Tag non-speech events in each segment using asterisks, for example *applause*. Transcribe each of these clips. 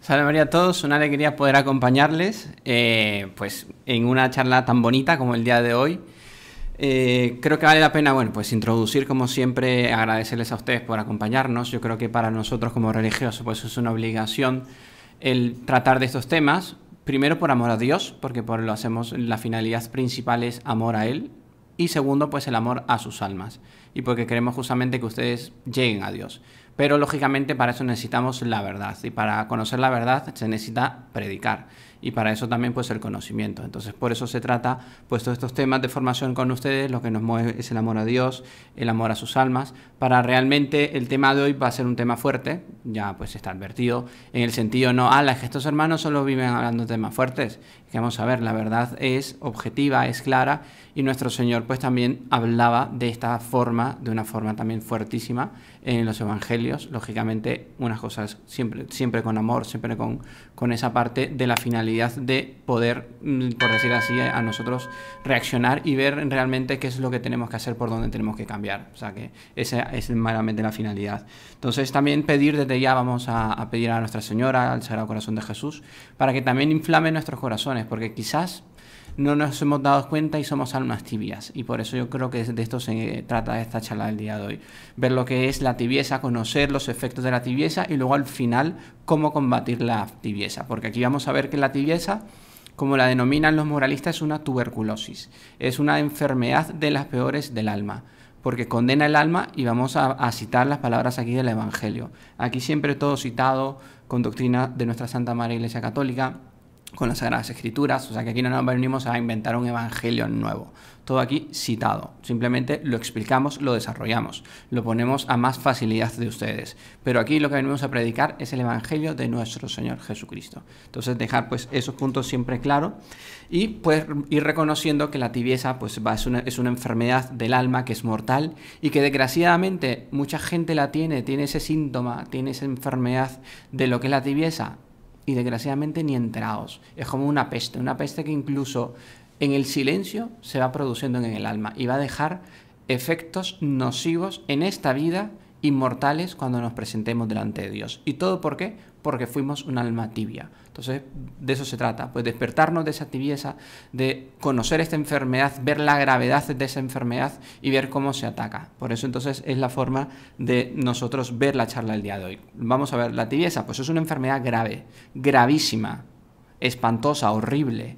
Salve María a todos, una alegría poder acompañarles eh, pues, en una charla tan bonita como el día de hoy. Eh, creo que vale la pena, bueno, pues introducir como siempre, agradecerles a ustedes por acompañarnos. Yo creo que para nosotros como religiosos pues es una obligación el tratar de estos temas, primero por amor a Dios, porque por lo hacemos, la finalidad principal es amor a Él, y segundo pues el amor a sus almas, y porque queremos justamente que ustedes lleguen a Dios. Pero lógicamente para eso necesitamos la verdad y para conocer la verdad se necesita predicar y para eso también pues el conocimiento. Entonces por eso se trata pues todos estos temas de formación con ustedes, lo que nos mueve es el amor a Dios, el amor a sus almas, para realmente el tema de hoy va a ser un tema fuerte, ya pues está advertido, en el sentido no, ah, las que estos hermanos solo viven hablando de temas fuertes, que vamos a ver, la verdad es objetiva, es clara y nuestro Señor pues también hablaba de esta forma, de una forma también fuertísima en los evangelios, lógicamente, unas cosas siempre, siempre con amor, siempre con, con esa parte de la finalidad de poder, mm, por decir así, eh, a nosotros reaccionar y ver realmente qué es lo que tenemos que hacer, por dónde tenemos que cambiar. O sea que esa es meramente la finalidad. Entonces también pedir desde ya, vamos a, a pedir a Nuestra Señora, al Sagrado Corazón de Jesús, para que también inflame nuestros corazones, porque quizás no nos hemos dado cuenta y somos almas tibias. Y por eso yo creo que de esto se eh, trata esta charla del día de hoy. Ver lo que es la tibieza, conocer los efectos de la tibieza y luego al final cómo combatir la tibieza. Porque aquí vamos a ver que la tibieza como la denominan los moralistas, es una tuberculosis. Es una enfermedad de las peores del alma, porque condena el alma y vamos a, citar las palabras aquí del Evangelio. Aquí siempre todo citado con doctrina de nuestra Santa María Iglesia Católica con las Sagradas Escrituras, o sea que aquí no nos venimos a inventar un evangelio nuevo. Todo aquí citado, simplemente lo explicamos, lo desarrollamos, lo ponemos a más facilidad de ustedes. Pero aquí lo que venimos a predicar es el evangelio de nuestro Señor Jesucristo. Entonces dejar pues esos puntos siempre claro y pues ir reconociendo que la tibieza pues es, una, es una enfermedad del alma que es mortal y que desgraciadamente mucha gente la tiene, tiene ese síntoma, tiene esa enfermedad de lo que es la tibieza y desgraciadamente ni entraos. Es como una peste, una peste que incluso en el silencio se va produciendo en el alma y va a dejar efectos nocivos en esta vida inmortales cuando nos presentemos delante de Dios. ¿Y todo por qué? Porque fuimos un alma tibia. Entonces, de eso se trata, pues despertarnos de esa tibieza, de conocer esta enfermedad, ver la gravedad de esa enfermedad y ver cómo se ataca. Por eso entonces es la forma de nosotros ver la charla del día de hoy. Vamos a ver, la tibieza, pues es una enfermedad grave, gravísima, espantosa, horrible,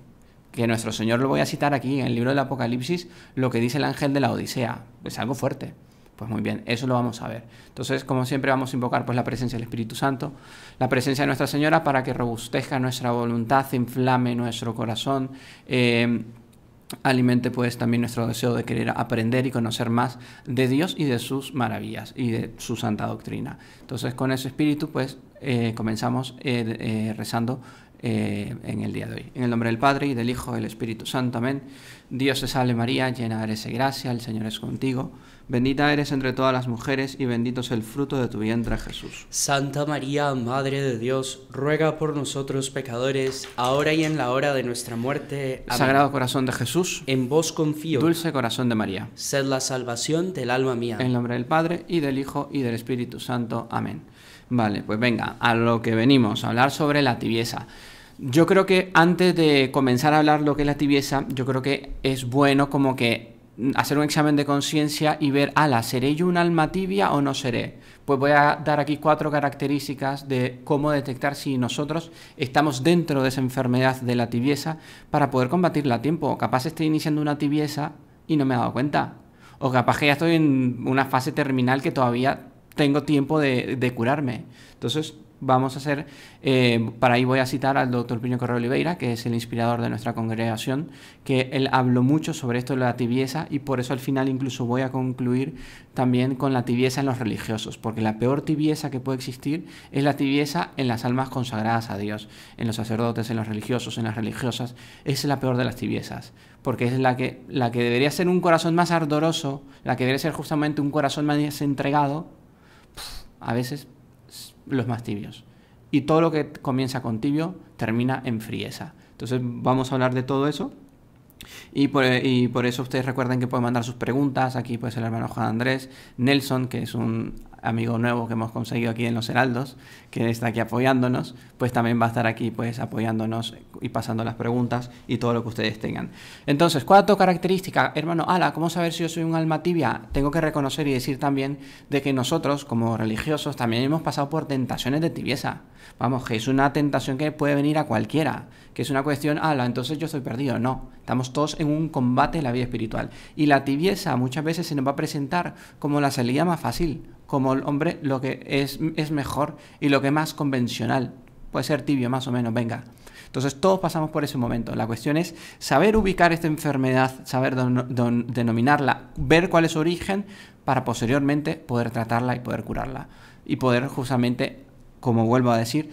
que nuestro Señor lo voy a citar aquí en el libro del Apocalipsis, lo que dice el ángel de la Odisea, es pues algo fuerte. Pues muy bien, eso lo vamos a ver. Entonces, como siempre, vamos a invocar pues, la presencia del Espíritu Santo, la presencia de Nuestra Señora para que robustezca nuestra voluntad, inflame nuestro corazón, eh, alimente pues también nuestro deseo de querer aprender y conocer más de Dios y de sus maravillas y de su santa doctrina. Entonces, con ese Espíritu, pues eh, comenzamos eh, rezando en el día de hoy. En el nombre del Padre y del Hijo y del Espíritu Santo. Amén. Dios te salve María, llena eres de gracia, el Señor es contigo. Bendita eres entre todas las mujeres y bendito es el fruto de tu vientre Jesús. Santa María, Madre de Dios, ruega por nosotros pecadores, ahora y en la hora de nuestra muerte. Sagrado corazón de Jesús, en vos confío. Dulce corazón de María, sed la salvación del alma mía. En nombre del Padre y del Hijo y del Espíritu Santo. Amén. Vale, pues venga, a lo que venimos, a hablar sobre la tibieza. Yo creo que antes de comenzar a hablar lo que es la tibieza, yo creo que es bueno como que hacer un examen de conciencia y ver, ala, ¿seré yo un alma tibia o no seré? Pues voy a dar aquí cuatro características de cómo detectar si nosotros estamos dentro de esa enfermedad de la tibieza para poder combatirla a tiempo. Capaz estoy iniciando una tibieza y no me he dado cuenta. O capaz que ya estoy en una fase terminal que todavía tengo tiempo de, de curarme. Entonces, vamos a hacer, eh, para ahí voy a citar al doctor Piño Correo Oliveira, que es el inspirador de nuestra congregación, que él habló mucho sobre esto de la tibieza y por eso al final incluso voy a concluir también con la tibieza en los religiosos, porque la peor tibieza que puede existir es la tibieza en las almas consagradas a Dios, en los sacerdotes, en los religiosos, en las religiosas, es la peor de las tibiezas, porque es la que, la que debería ser un corazón más ardoroso, la que debería ser justamente un corazón más entregado, a veces los más tibios. Y todo lo que comienza con tibio termina en frieza. Entonces vamos a hablar de todo eso. Eh, y por, eso ustedes recuerden que pueden mandar sus preguntas. Aquí puede ser el hermano Juan Andrés, Nelson, que es un amigo nuevo que hemos conseguido aquí en Los Heraldos, que está aquí apoyándonos pues también va a estar aquí pues apoyándonos y pasando las preguntas y todo lo que ustedes tengan. Entonces, cuarto característica, hermano Ala, ¿cómo saber si yo soy un alma tibia? Tengo que reconocer y decir también de que nosotros como religiosos también hemos pasado por tentaciones de tibieza. Vamos, que es una tentación que puede venir a cualquiera, que es una cuestión, ala, entonces yo estoy perdido. No, estamos todos en un combate en la vida espiritual. Y la tibieza muchas veces se nos va a presentar como la salida más fácil, como el hombre lo que es, es mejor y lo que es más convencional puede ser tibio más o menos, venga. Entonces todos pasamos por ese momento. La cuestión es saber ubicar esta enfermedad, saber denominarla, ver cuál es su origen para posteriormente poder tratarla y poder curarla. Y poder justamente, como vuelvo a decir,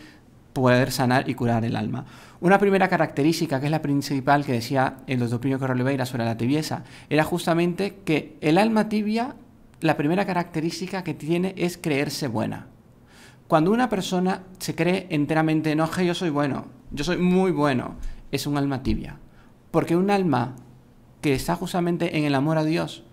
poder sanar y curar el alma. Una primera característica, que es la principal que decía el doctor Pino Corroliveira sobre la tibieza, era justamente que el alma tibia, la primera característica que tiene es creerse buena. Cuando una persona se cree enteramente enoja, yo soy bueno, yo soy muy bueno, es un alma tibia. Porque un alma que está justamente en el amor a Dios,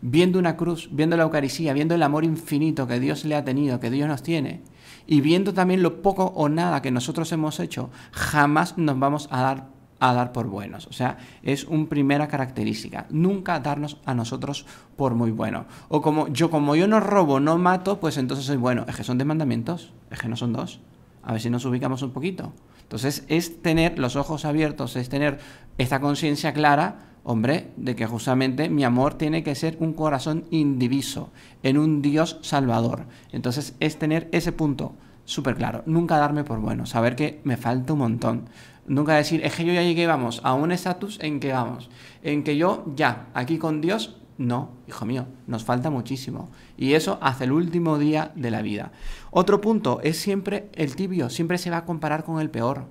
viendo una cruz, viendo la Eucaristía, viendo el amor infinito que Dios le ha tenido, que Dios nos tiene, y viendo también lo poco o nada que nosotros hemos hecho, jamás nos vamos a dar a dar por buenos. O sea, es una primera característica. Nunca darnos a nosotros por muy bueno... O como yo, como yo no robo, no mato, pues entonces soy bueno. Es que son mandamientos es que no son dos. A ver si nos ubicamos un poquito. Entonces es tener los ojos abiertos, es tener esta conciencia clara hombre, de que justamente mi amor tiene que ser un corazón indiviso, en un Dios salvador. Entonces es tener ese punto súper claro, nunca darme por bueno, saber que me falta un montón, Nunca decir, es que yo ya llegué, vamos, a un estatus en que vamos, en que yo ya, aquí con Dios, no, hijo mío, nos falta muchísimo. Y eso hace el último día de la vida. Otro punto es siempre el tibio, siempre se va a comparar con el peor.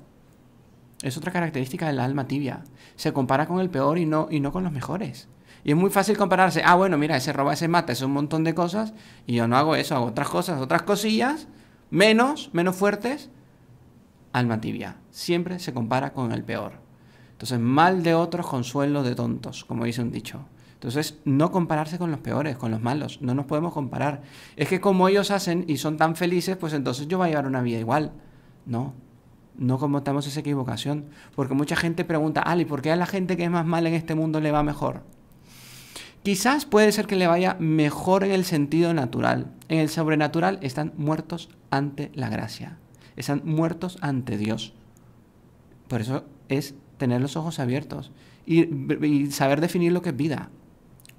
Es otra característica del alma tibia. Se compara con el peor y no, y no con los mejores. Y es muy fácil compararse. Ah, bueno, mira, ese roba, ese mata, es un montón de cosas. Y yo no hago eso, hago otras cosas, otras cosillas, menos, menos fuertes, alma tibia. Siempre se compara con el peor. Entonces, mal de otros, consuelo de tontos, como dice un dicho. Entonces, no compararse con los peores, con los malos. No nos podemos comparar. Es que como ellos hacen y son tan felices, pues entonces yo voy a llevar una vida igual. No, no cometamos esa equivocación. Porque mucha gente pregunta, ah, ¿y ¿por qué a la gente que es más mal en este mundo le va mejor? Quizás puede ser que le vaya mejor en el sentido natural. En el sobrenatural están muertos ante la gracia están muertos ante Dios. Por eso es tener los ojos abiertos y, saber definir lo que es vida.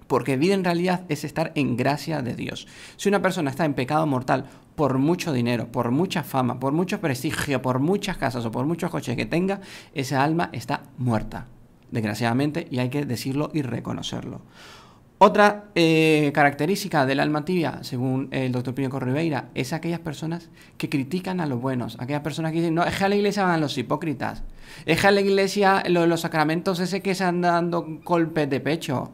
Porque vida en realidad es estar en gracia de Dios. Si una persona está en pecado mortal por mucho dinero, por mucha fama, por mucho prestigio, por muchas casas o por muchos coches que tenga, esa alma está muerta, desgraciadamente, y hay que decirlo y reconocerlo. Otra eh, característica del alma tibia, según el doctor Pino Corriveira, es aquellas personas que critican a los buenos, aquellas personas que dicen, no, es que a la iglesia van los hipócritas, es que a la iglesia los sacramentos ese que se han dando golpes de pecho.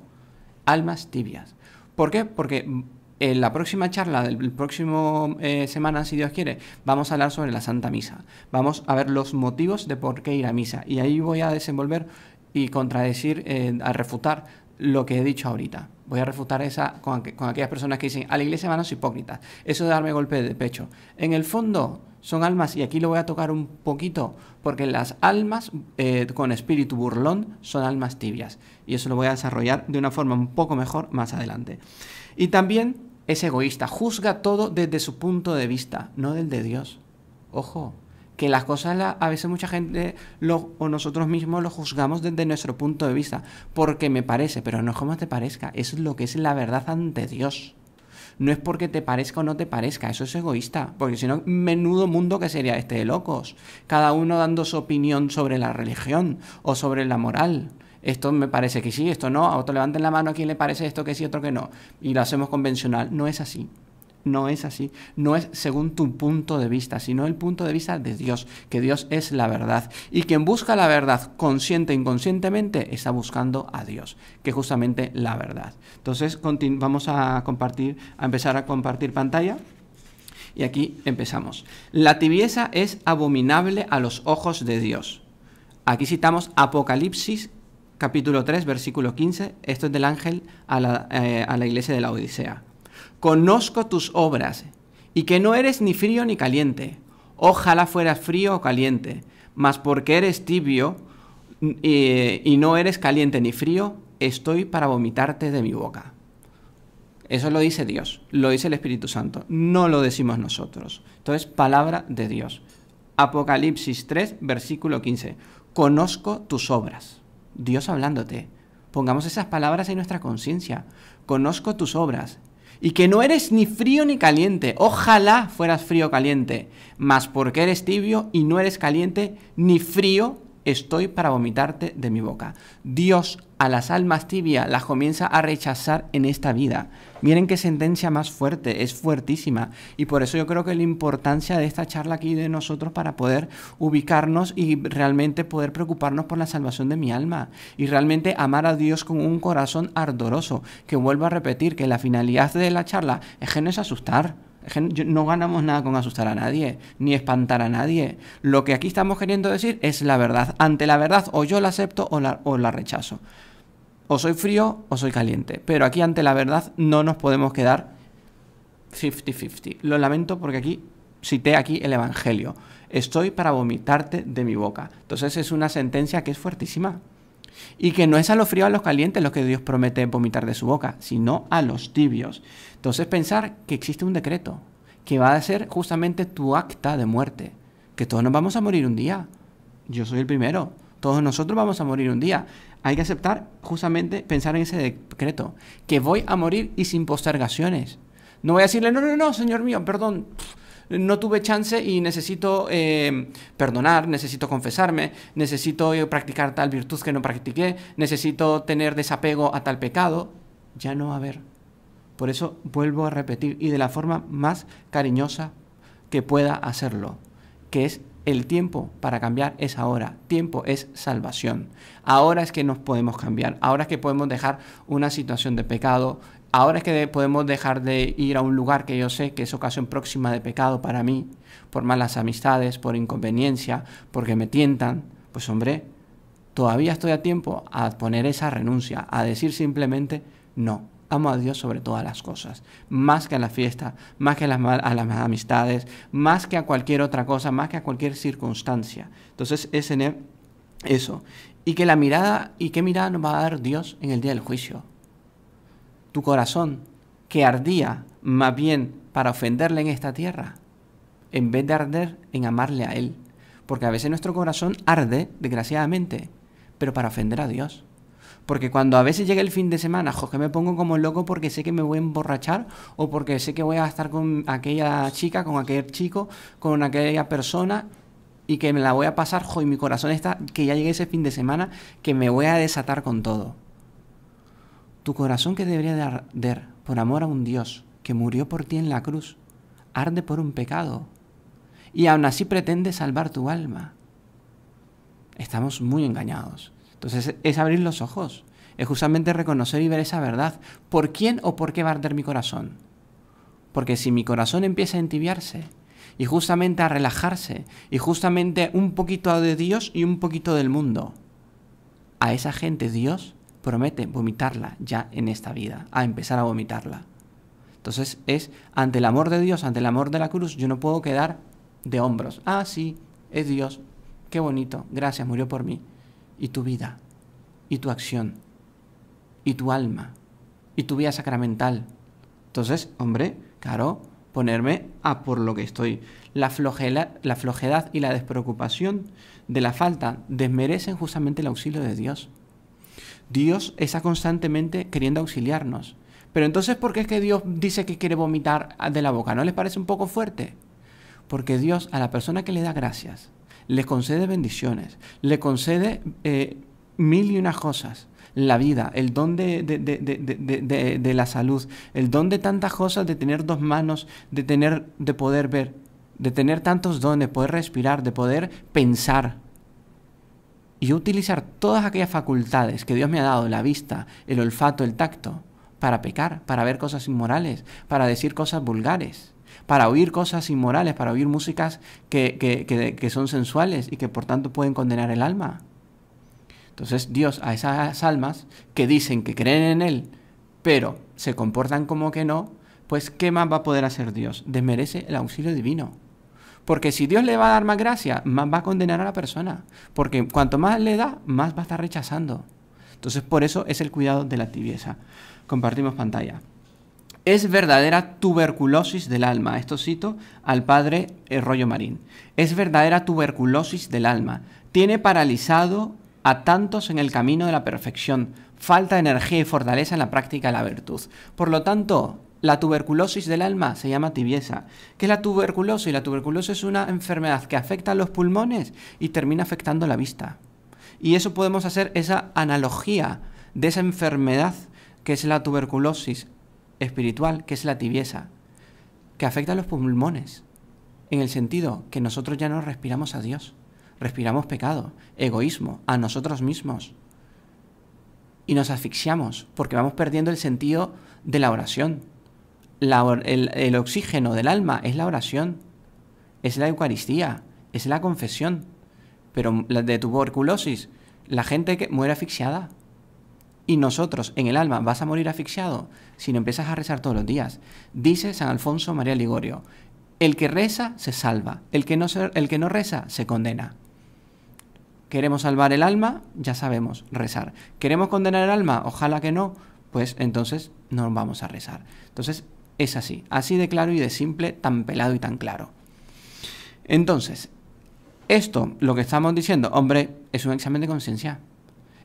Almas tibias. ¿Por qué? Porque mm, en la próxima charla del próximo eh, semana, si Dios quiere, vamos a hablar sobre la Santa Misa. Vamos a ver los motivos de por qué ir a misa. Y ahí voy a desenvolver y contradecir, eh, a refutar lo que he dicho ahorita. Voy a refutar esa con, aquellas personas que dicen, a la iglesia van los hipócritas. Eso de darme golpe de pecho. En el fondo son almas, y aquí lo voy a tocar un poquito, porque las almas eh, con espíritu burlón son almas tibias. Y eso lo voy a desarrollar de una forma un poco mejor más adelante. Y también es egoísta, juzga todo desde su punto de vista, no del de Dios. Ojo, que las cosas a veces mucha gente o nosotros mismos lo juzgamos desde nuestro punto de vista, porque me parece, pero no es como te parezca, eso es lo que es la verdad ante Dios. No es porque te parezca o no te parezca, eso es egoísta, porque si no, menudo mundo que sería este de locos, cada uno dando su opinión sobre la religión o sobre la moral esto me parece que sí, esto no, a otro levanten la mano a quien le parece esto que sí, otro que no, y lo hacemos convencional. No es así no es así, no es según tu punto de vista, sino el punto de vista de Dios, que Dios es la verdad. Y quien busca la verdad consciente e inconscientemente está buscando a Dios, que es justamente la verdad. Entonces vamos a compartir, a empezar a compartir pantalla. Y aquí empezamos. La tibieza es abominable a los ojos de Dios. Aquí citamos Apocalipsis capítulo 3, versículo 15. Esto es del ángel a la eh, iglesia de la Odisea conozco tus obras, y que no eres ni frío ni caliente. Ojalá fueras frío o caliente, mas porque eres tibio y, eh, y no eres caliente ni frío, estoy para vomitarte de mi boca. Eso lo dice Dios, lo dice el Espíritu Santo, no lo decimos nosotros. Entonces, palabra de Dios. Apocalipsis 3, versículo 15. Conozco tus obras. Dios hablándote. Pongamos esas palabras en nuestra conciencia. Conozco tus obras y que no eres ni frío ni caliente. Ojalá fueras frío o caliente. Mas porque eres tibio y no eres caliente ni frío, estoy para vomitarte de mi boca. Dios a las almas tibias las comienza a rechazar en esta vida. Miren qué sentencia más fuerte, es fuertísima. Y por eso yo creo que la importancia de esta charla aquí de nosotros para poder ubicarnos y realmente poder preocuparnos por la salvación de mi alma. Y realmente amar a Dios con un corazón ardoroso. Que vuelvo a repetir que la finalidad de la charla es que no es asustar. No ganamos nada con asustar a nadie, ni espantar a nadie. Lo que aquí estamos queriendo decir es la verdad. Ante la verdad, o yo la acepto o la, o la rechazo o soy frío o soy caliente. Pero aquí ante la verdad no nos podemos quedar 50-50. Lo lamento porque aquí cité aquí el Evangelio. Estoy para vomitarte de mi boca. Entonces es una sentencia que es fuertísima. Y que no es a los fríos, a los calientes los que Dios promete vomitar de su boca, sino a los tibios. Entonces pensar que existe un decreto que va a ser justamente tu acta de muerte. Que todos nos vamos a morir un día. Yo soy el primero. Todos nosotros vamos a morir un día hay que aceptar justamente pensar en ese decreto, que voy a morir y sin postergaciones. No voy a decirle, no, no, no, señor mío, perdón, no tuve chance y necesito eh, perdonar, necesito confesarme, necesito eh, practicar tal virtud que no practiqué, necesito tener desapego a tal pecado. Ya no va a haber. Por eso vuelvo a repetir y de la forma más cariñosa que pueda hacerlo, que es el tiempo para cambiar es ahora. Tiempo es salvación. Ahora es que nos podemos cambiar. Ahora es que podemos dejar una situación de pecado. Ahora es que podemos dejar de ir a un lugar que yo sé que es ocasión próxima de pecado para mí, por malas amistades, por inconveniencia, porque me tientan. Pues hombre, todavía estoy a tiempo a poner esa renuncia, a decir simplemente no amo a Dios sobre todas las cosas, más que a la fiesta, más que a las, a las amistades, más que a cualquier otra cosa, más que a cualquier circunstancia. Entonces es en e, eso. Y que la mirada, ¿y qué mirada nos va a dar Dios en el día del juicio? Tu corazón, que ardía más bien para ofenderle en esta tierra, en vez de arder en amarle a Él. Porque a veces nuestro corazón arde, desgraciadamente, pero para ofender a Dios. Porque cuando a veces llega el fin de semana, jo, que me pongo como loco porque sé que me voy a emborrachar o porque sé que voy a estar con aquella chica, con aquel chico, con aquella persona y que me la voy a pasar, jo, y mi corazón está, que ya llegue ese fin de semana, que me voy a desatar con todo. Tu corazón que debería de arder por amor a un Dios que murió por ti en la cruz, arde por un pecado. Y aún así pretende salvar tu alma. Estamos muy engañados. Entonces es abrir los ojos, es justamente reconocer y ver esa verdad. ¿Por quién o por qué va a arder mi corazón? Porque si mi corazón empieza a entibiarse y justamente a relajarse y justamente un poquito de Dios y un poquito del mundo, a esa gente Dios promete vomitarla ya en esta vida, a empezar a vomitarla. Entonces es, ante el amor de Dios, ante el amor de la cruz, yo no puedo quedar de hombros. Ah, sí, es Dios. Qué bonito. Gracias, murió por mí y tu vida, y tu acción, y tu alma, y tu vida sacramental. Entonces, hombre, caro ponerme a por lo que estoy. La, la flojedad y la despreocupación de la falta desmerecen justamente el auxilio de Dios. Dios está constantemente queriendo auxiliarnos. Pero entonces, ¿por qué es que Dios dice que quiere vomitar de la boca? ¿No les parece un poco fuerte? Porque Dios a la persona que le da gracias, le concede bendiciones, le concede eh, mil y unas cosas. La vida, el don de, de, de, de, la salud, el don de tantas cosas, de tener dos manos, de, tener, de poder ver, de tener tantos dones, poder respirar, de poder pensar. Y utilizar todas aquellas facultades que Dios me ha dado, la vista, el olfato, el tacto, para pecar, para ver cosas inmorales, para decir cosas vulgares para oír cosas inmorales, para oír músicas que, son sensuales y que por tanto pueden condenar el alma. Entonces Dios a esas almas que dicen que creen en Él, pero se comportan como que no, pues ¿qué más va a poder hacer Dios? Desmerece el auxilio divino. Porque si Dios le va a dar más gracia, más va a condenar a la persona. Porque cuanto más le da, más va a estar rechazando. Entonces por eso es el cuidado de la tibieza. Compartimos pantalla. Es verdadera tuberculosis del alma. Esto cito al padre eh, Rollo Marín. Es verdadera tuberculosis del alma. Tiene paralizado a tantos en el camino de la perfección. Falta de energía y fortaleza en la práctica de la virtud. Por lo tanto, la tuberculosis del alma se llama tibieza. ¿Qué es la tuberculosis? La tuberculosis es una enfermedad que afecta a los pulmones y termina afectando la vista. Y eso podemos hacer esa analogía de esa enfermedad que es la tuberculosis espiritual, que es la tibieza, que afecta a los pulmones, en el sentido que nosotros ya no respiramos a Dios, respiramos pecado, egoísmo, a nosotros mismos. Y nos asfixiamos porque vamos perdiendo el sentido de la oración. el, el oxígeno del alma es la oración, es la Eucaristía, es la confesión. Pero la de tuberculosis, la gente que muere asfixiada. Y nosotros en el alma vas a morir asfixiado si no empiezas a rezar todos los días. Dice San Alfonso María Ligorio, el que reza se salva, el que no, el que no reza se condena. ¿Queremos salvar el alma? Ya sabemos, rezar. ¿Queremos condenar el alma? Ojalá que no. Pues entonces no vamos a rezar. Entonces es así, así de claro y de simple, tan pelado y tan claro. Entonces, esto, lo que estamos diciendo, hombre, es un examen de conciencia.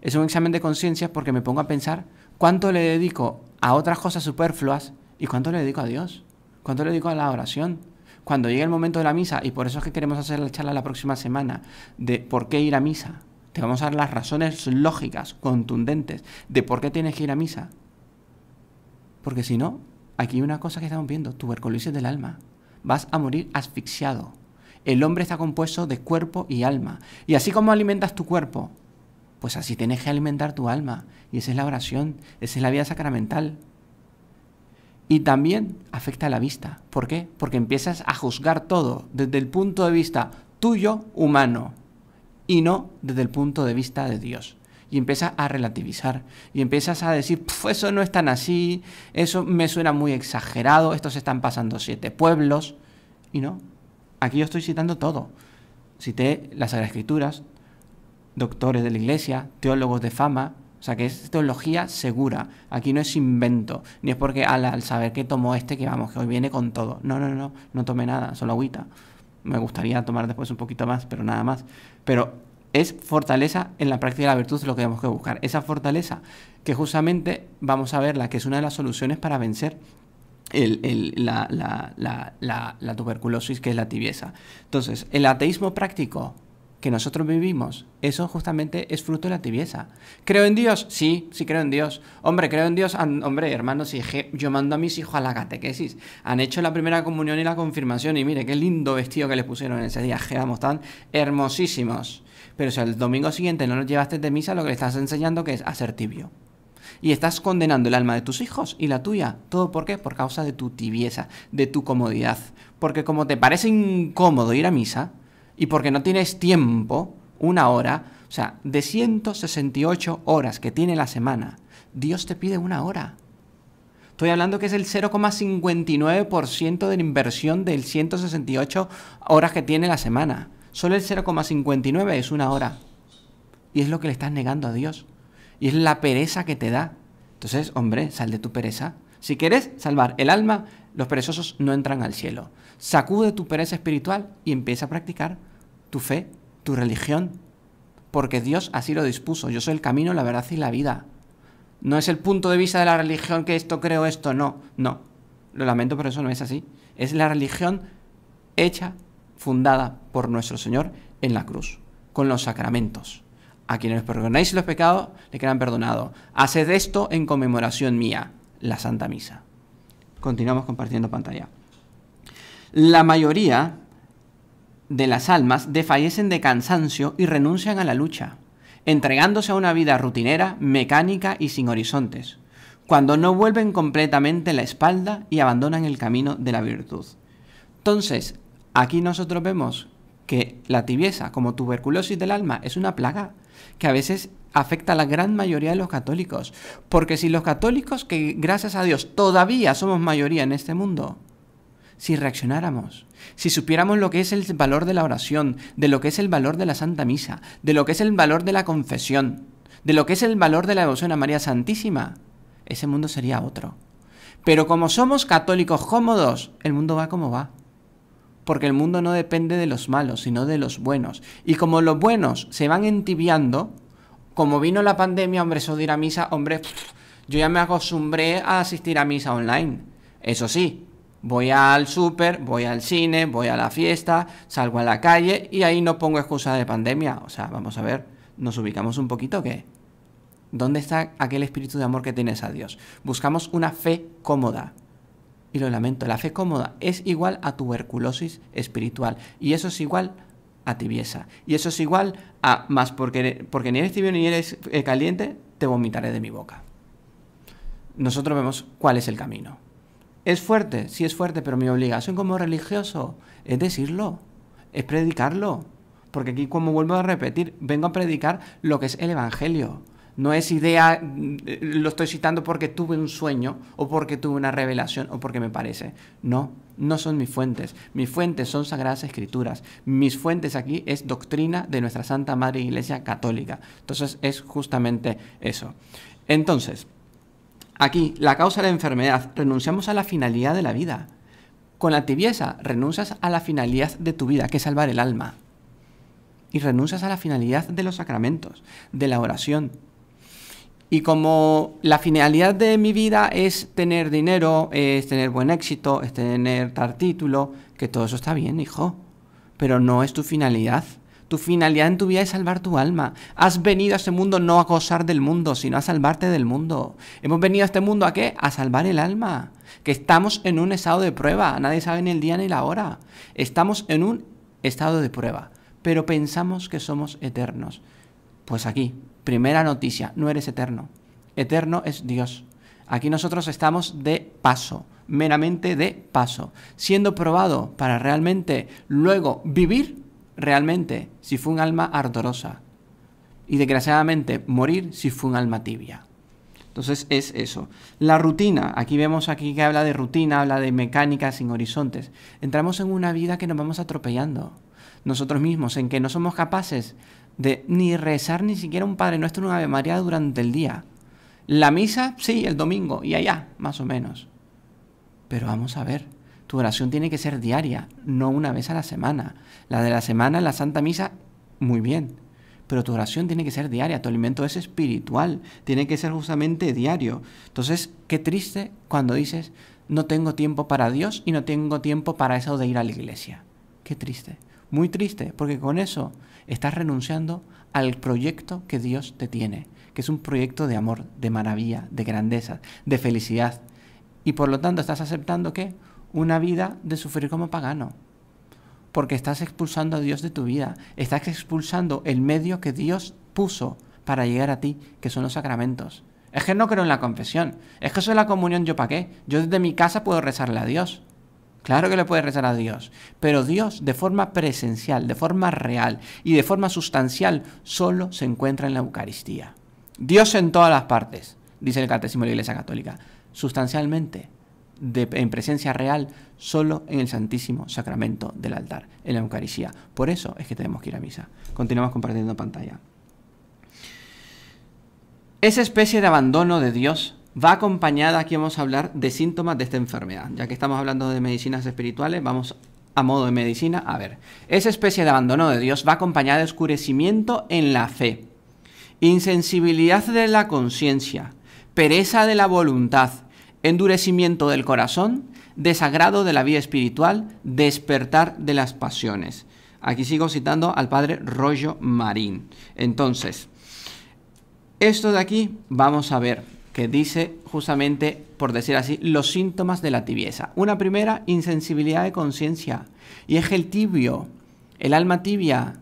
Es un examen de conciencia porque me pongo a pensar ¿Cuánto le dedico a otras cosas superfluas y cuánto le dedico a Dios? ¿Cuánto le dedico a la oración? Cuando llegue el momento de la misa, y por eso es que queremos hacer la charla la próxima semana, de por qué ir a misa. Te vamos a dar las razones lógicas, contundentes, de por qué tienes que ir a misa. Porque si no, aquí hay una cosa que estamos viendo, tuberculosis del alma. Vas a morir asfixiado. El hombre está compuesto de cuerpo y alma. Y así como alimentas tu cuerpo, pues así tienes que alimentar tu alma. Y esa es la oración, esa es la vida sacramental. Y también afecta a la vista. ¿Por qué? Porque empiezas a juzgar todo desde el punto de vista tuyo, humano, y no desde el punto de vista de Dios. Y empiezas a relativizar. Y empiezas a decir, eso no es tan así, eso me suena muy exagerado, estos están pasando siete pueblos. Y no, aquí yo estoy citando todo. Cité las Sagradas Escrituras, doctores de la Iglesia, teólogos de fama, o sea que es teología segura. Aquí no es invento. Ni es porque al, saber que tomó este, que vamos, que hoy viene con todo. No, no, no, no tome nada, solo agüita. Me gustaría tomar después un poquito más, pero nada más. Pero es fortaleza en la práctica de la virtud lo que tenemos que buscar. Esa fortaleza que justamente vamos a verla, que es una de las soluciones para vencer la, tuberculosis, que es la tibieza. Entonces, el ateísmo práctico que nosotros vivimos, eso justamente es fruto de la tibieza. ¿Creo en Dios? Sí, sí creo en Dios. Hombre, creo en Dios. Hombre, hermanos, si yo mando a mis hijos a la catequesis. Han hecho la primera comunión y la confirmación y mire qué lindo vestido que les pusieron en ese día. Quedamos tan hermosísimos. Pero si al domingo siguiente no los llevaste de misa, lo que le estás enseñando que es hacer tibio. Y estás condenando el alma de tus hijos y la tuya. ¿Todo por qué? Por causa de tu tibieza, de tu comodidad. Porque como te parece incómodo ir a misa, y porque no tienes tiempo, una hora, o sea, de 168 horas que tiene la semana, Dios te pide una hora. Estoy hablando que es el 0,59% de la inversión del 168 horas que tiene la semana. Solo el 0,59 es una hora. Y es lo que le estás negando a Dios. Y es la pereza que te da. Entonces, hombre, sal de tu pereza. Si quieres salvar el alma, los perezosos no entran al cielo. Sacude tu pereza espiritual y empieza a practicar tu fe, tu religión, porque Dios así lo dispuso. Yo soy el camino, la verdad y la vida. No es el punto de vista de la religión que esto creo, esto no, no. Lo lamento, pero eso no es así. Es la religión hecha, fundada por nuestro Señor en la cruz, con los sacramentos. A quienes perdonáis los pecados, le quedan perdonados. Haced esto en conmemoración mía, la Santa Misa. Continuamos compartiendo pantalla. La mayoría de las almas desfallecen de cansancio y renuncian a la lucha, entregándose a una vida rutinera, mecánica y sin horizontes, cuando no vuelven completamente la espalda y abandonan el camino de la virtud. Entonces, aquí nosotros vemos que la tibieza como tuberculosis del alma es una plaga que a veces afecta a la gran mayoría de los católicos. Porque si los católicos, que gracias a Dios todavía somos mayoría en este mundo, si reaccionáramos, si supiéramos lo que es el valor de la oración, de lo que es el valor de la Santa Misa, de lo que es el valor de la confesión, de lo que es el valor de la devoción a María Santísima, ese mundo sería otro. Pero como somos católicos cómodos, el mundo va como va. Porque el mundo no depende de los malos, sino de los buenos. Y como los buenos se van entibiando, como vino la pandemia, hombre, eso de ir a misa, hombre, yo ya me acostumbré a asistir a misa online. Eso sí, voy al súper, voy al cine, voy a la fiesta, salgo a la calle y ahí no pongo excusa de pandemia. O sea, vamos a ver, nos ubicamos un poquito que... ¿Dónde está aquel espíritu de amor que tienes a Dios? Buscamos una fe cómoda. Y lo lamento, la fe cómoda es igual a tuberculosis espiritual. Y eso es igual a a Y eso es igual a más porque, porque ni eres tibio ni eres eh, caliente, te vomitaré de mi boca. Nosotros vemos cuál es el camino. ¿Es fuerte? Sí es fuerte, pero mi obligación como religioso es decirlo, es predicarlo. Porque aquí, como vuelvo a repetir, vengo a predicar lo que es el Evangelio no es idea, mm, lo estoy citando porque tuve un sueño o porque tuve una revelación o porque me parece. No, no son mis fuentes. Mis fuentes son sagradas escrituras. Mis fuentes aquí es doctrina de nuestra Santa Madre Iglesia Católica. Entonces es justamente eso. Entonces, aquí, la causa de la enfermedad, renunciamos a la finalidad de la vida. Con la tibieza, renuncias a la finalidad de tu vida, que es salvar el alma. Y renuncias a la finalidad de los sacramentos, de la oración, y como la finalidad de mi vida es tener dinero, es tener buen éxito, es tener tal título, que todo eso está bien, hijo. Pero no es tu finalidad. Tu finalidad en tu vida es salvar tu alma. Has venido a este mundo no a gozar del mundo, sino a salvarte del mundo. Hemos venido a este mundo a qué? A salvar el alma. Que estamos en un estado de prueba. Nadie sabe ni el día ni la hora. Estamos en un estado de prueba. Pero pensamos que somos eternos. Pues aquí, primera noticia, no eres eterno. Eterno es Dios. Aquí nosotros estamos de paso, meramente de paso, siendo probado para realmente luego vivir realmente si fue un alma ardorosa y desgraciadamente morir si fue un alma tibia. Entonces es eso. La rutina, aquí vemos aquí que habla de rutina, habla de mecánica sin horizontes. Entramos en una vida que nos vamos atropellando nosotros mismos, en que no somos capaces de ni rezar ni siquiera un Padre Nuestro, una Ave María durante el día. La misa, sí, el domingo y allá, más o menos. Pero vamos a ver, tu oración tiene que ser diaria, no una vez a la semana. La de la semana, la Santa Misa, muy bien. Pero tu oración tiene que ser diaria, tu alimento es espiritual, tiene que ser justamente diario. Entonces, qué triste cuando dices, no tengo tiempo para Dios y no tengo tiempo para eso de ir a la iglesia. Qué triste, muy triste, porque con eso estás renunciando al proyecto que Dios te tiene, que es un proyecto de amor, de maravilla, de grandeza, de felicidad. Y por lo tanto estás aceptando que una vida de sufrir como pagano, porque estás expulsando a Dios de tu vida, estás expulsando el medio que Dios puso para llegar a ti, que son los sacramentos. Es que no creo en la confesión, es que eso es la comunión yo para qué, yo desde mi casa puedo rezarle a Dios. Claro que le puede rezar a Dios, pero Dios de forma presencial, de forma real y de forma sustancial solo se encuentra en la Eucaristía. Dios en todas las partes, dice el Catecismo de la Iglesia Católica, sustancialmente, en presencia real, solo en el Santísimo Sacramento del altar, en la Eucaristía. Por eso es que tenemos que ir a misa. Continuamos compartiendo pantalla. Esa especie de abandono de Dios va acompañada, aquí vamos a hablar de síntomas de esta enfermedad. Ya que estamos hablando de medicinas espirituales, vamos a modo de medicina a ver. Esa especie de abandono de Dios va acompañada de oscurecimiento en la fe, insensibilidad de la conciencia, pereza de la voluntad, endurecimiento del corazón, desagrado de la vida espiritual, despertar de las pasiones. Aquí sigo citando al padre Rollo Marín. Entonces, esto de aquí vamos a ver que dice justamente, por decir así, los síntomas de la tibieza. Una primera, insensibilidad de conciencia. Y es que el tibio, el alma tibia,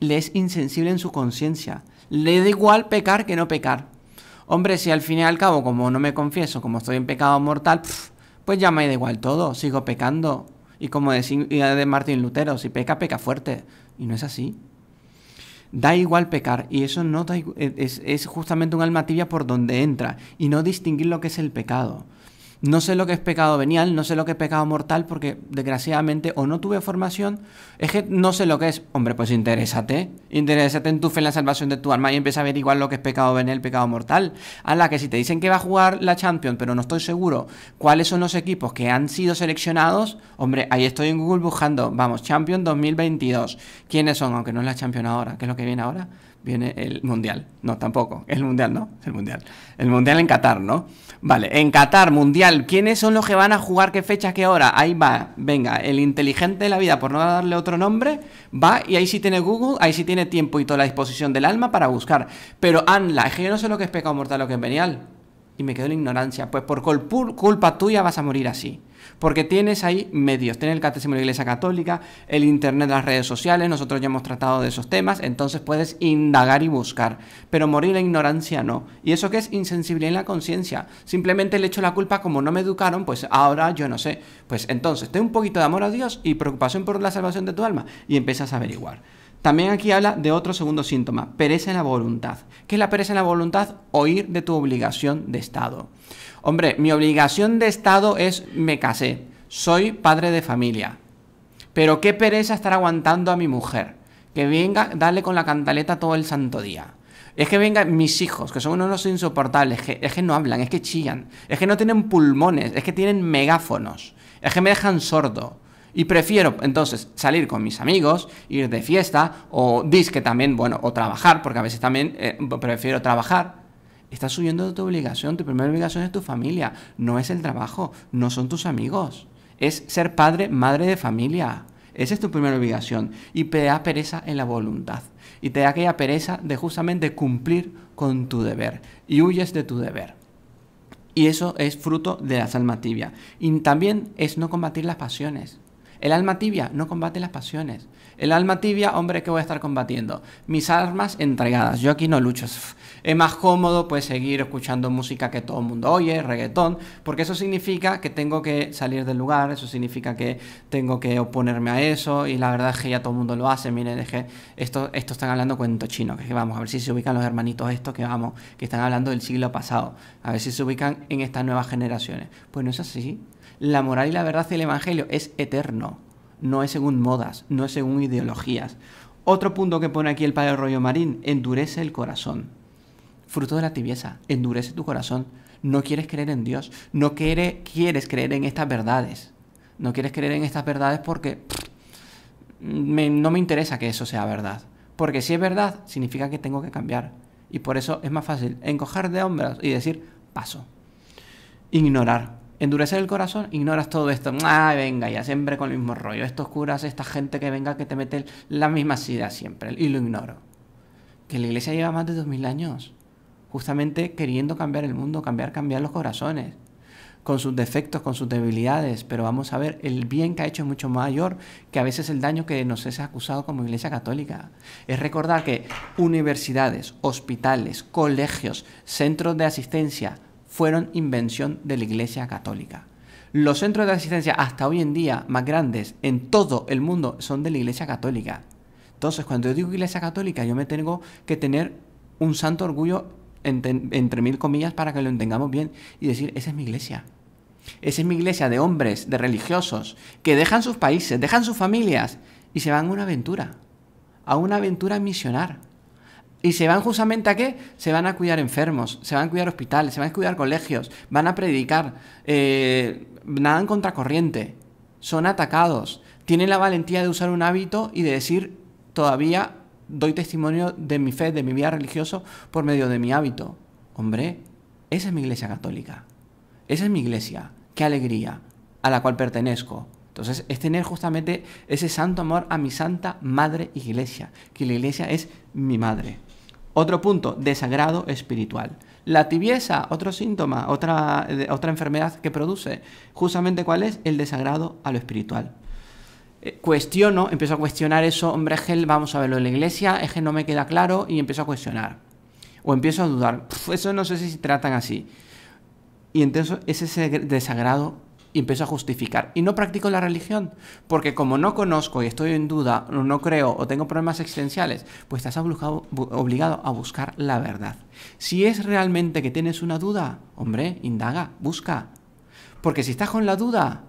le es insensible en su conciencia. Le da igual pecar que no pecar. Hombre, si al fin y al cabo, como no me confieso, como estoy en pecado mortal, pues ya me da igual todo, sigo pecando. Y como decía de Martín Lutero, si peca, peca fuerte. Y no es así da igual pecar y eso no es, es justamente un alma tibia por donde entra y no distinguir lo que es el pecado. No sé lo que es pecado venial, no sé lo que es pecado mortal, porque desgraciadamente o no tuve formación, es que no sé lo que es. Hombre, pues interésate. Interésate en tu fe en la salvación de tu alma y empieza a averiguar lo que es pecado venial, pecado mortal. A la que si te dicen que va a jugar la Champions, pero no estoy seguro cuáles son los equipos que han sido seleccionados, hombre, ahí estoy en Google buscando, vamos, Champions 2022. ¿Quiénes son? Aunque no es la Champions ahora, ¿Qué es lo que viene ahora, viene el Mundial. No, tampoco. El Mundial, ¿no? El Mundial. El Mundial en Qatar, ¿no? Vale, en Qatar, Mundial, ¿quiénes son los que van a jugar? ¿Qué fecha, qué hora? Ahí va, venga, el inteligente de la vida, por no darle otro nombre, va y ahí sí tiene Google, ahí sí tiene tiempo y toda la disposición del alma para buscar. Pero Anla, es que yo no sé lo que es pecado mortal, o que es venial. Y me quedo en ignorancia. Pues por culpa tuya vas a morir así. Porque tienes ahí medios, tienes el Catecismo de la Iglesia Católica, el Internet, las redes sociales, nosotros ya hemos tratado de esos temas, entonces puedes indagar y buscar, pero morir en ignorancia no. Y eso que es insensibilidad en la conciencia, simplemente le echo la culpa como no me educaron, pues ahora yo no sé. Pues entonces, ten un poquito de amor a Dios y preocupación por la salvación de tu alma y empiezas a averiguar. También aquí habla de otro segundo síntoma, pereza en la voluntad. ¿Qué es la pereza en la voluntad? Oír de tu obligación de Estado. Hombre, mi obligación de Estado es me casé, soy padre de familia. Pero qué pereza estar aguantando a mi mujer, que venga, darle con la cantaleta todo el santo día. Es que vengan mis hijos, que son unos insoportables, que, es que no hablan, es que chillan, es que no tienen pulmones, es que tienen megáfonos, es que me dejan sordo. Y prefiero entonces salir con mis amigos, ir de fiesta, o disque también, bueno, o trabajar, porque a veces también eh, prefiero trabajar Estás subiendo tu obligación, tu primera obligación es tu familia, no es el trabajo, no son tus amigos. Es ser padre, madre de familia. Esa es tu primera obligación. Y te da pereza en la voluntad. Y te da aquella pereza de justamente cumplir con tu deber. Y huyes de tu deber. Y eso es fruto de la alma tibia. Y también es no combatir las pasiones. El alma tibia no combate las pasiones. El alma tibia, hombre, que voy a estar combatiendo. Mis armas entregadas. Yo aquí no lucho. Es más cómodo pues seguir escuchando música que todo el mundo oye, reggaetón, porque eso significa que tengo que salir del lugar, eso significa que tengo que oponerme a eso y la verdad es que ya todo el mundo lo hace. Miren, esto, esto están hablando cuento chino, que vamos a ver si se ubican los hermanitos estos que vamos, que están hablando del siglo pasado, a ver si se ubican en estas nuevas generaciones. Pues no es así. La moral y la verdad del evangelio es eterno no es según modas, no es según ideologías. Otro punto que pone aquí el padre Rollo Marín, endurece el corazón. Fruto de la tibieza, endurece tu corazón. No quieres creer en Dios, no quieres creer en estas verdades. No quieres creer en estas verdades porque no me interesa que eso sea verdad. Porque si es verdad, significa que tengo que cambiar. Y por eso es más fácil encoger de hombros y decir paso. Ignorar endurecer el corazón, ignoras todo esto. Ay, venga, ya siempre con el mismo rollo. Estos curas, esta gente que venga que te mete la misma sida siempre. Y lo ignoro. Que la iglesia lleva más de 2000 años. Justamente queriendo cambiar el mundo, cambiar, cambiar los corazones. Con sus defectos, con sus debilidades. Pero vamos a ver, el bien que ha hecho es mucho mayor que a veces el daño que nos es acusado como iglesia católica. Es recordar que universidades, hospitales, colegios, centros de asistencia, fueron invención de la Iglesia Católica. Los centros de asistencia hasta hoy en día más grandes en todo el mundo son de la Iglesia Católica. Entonces, cuando yo digo Iglesia Católica, yo me tengo que tener un santo orgullo entre, mil comillas para que lo entendamos bien y decir, esa es mi iglesia. Esa es mi iglesia de hombres, de religiosos, que dejan sus países, dejan sus familias y se van a una aventura, a una aventura misionar. Y se van justamente a qué? Se van a cuidar enfermos, se van a cuidar hospitales, se van a cuidar colegios, van a predicar, eh, nadan contracorriente, son atacados, tienen la valentía de usar un hábito y de decir, todavía doy testimonio de mi fe, de mi vida religiosa, por medio de mi hábito. Hombre, esa es mi iglesia católica, esa es mi iglesia, qué alegría, a la cual pertenezco. Entonces es tener justamente ese santo amor a mi santa madre iglesia, que la iglesia es mi madre. Otro punto, desagrado espiritual. La tibieza, otro síntoma, otra, eh, otra enfermedad que produce, justamente cuál es el desagrado a lo espiritual eh, cuestiono, empiezo a cuestionar eso, hombre, gel, vamos a verlo en la iglesia, es que no me queda claro y empiezo a cuestionar. O empiezo a dudar, eso no sé si se tratan así. Y entonces es ese desagrado y empiezo a justificar. Y no practico la religión, porque como no conozco y estoy en duda, no creo o tengo problemas existenciales, pues estás obligado, a buscar la verdad. Si es realmente que tienes una duda, hombre, indaga, busca. Porque si estás con la duda,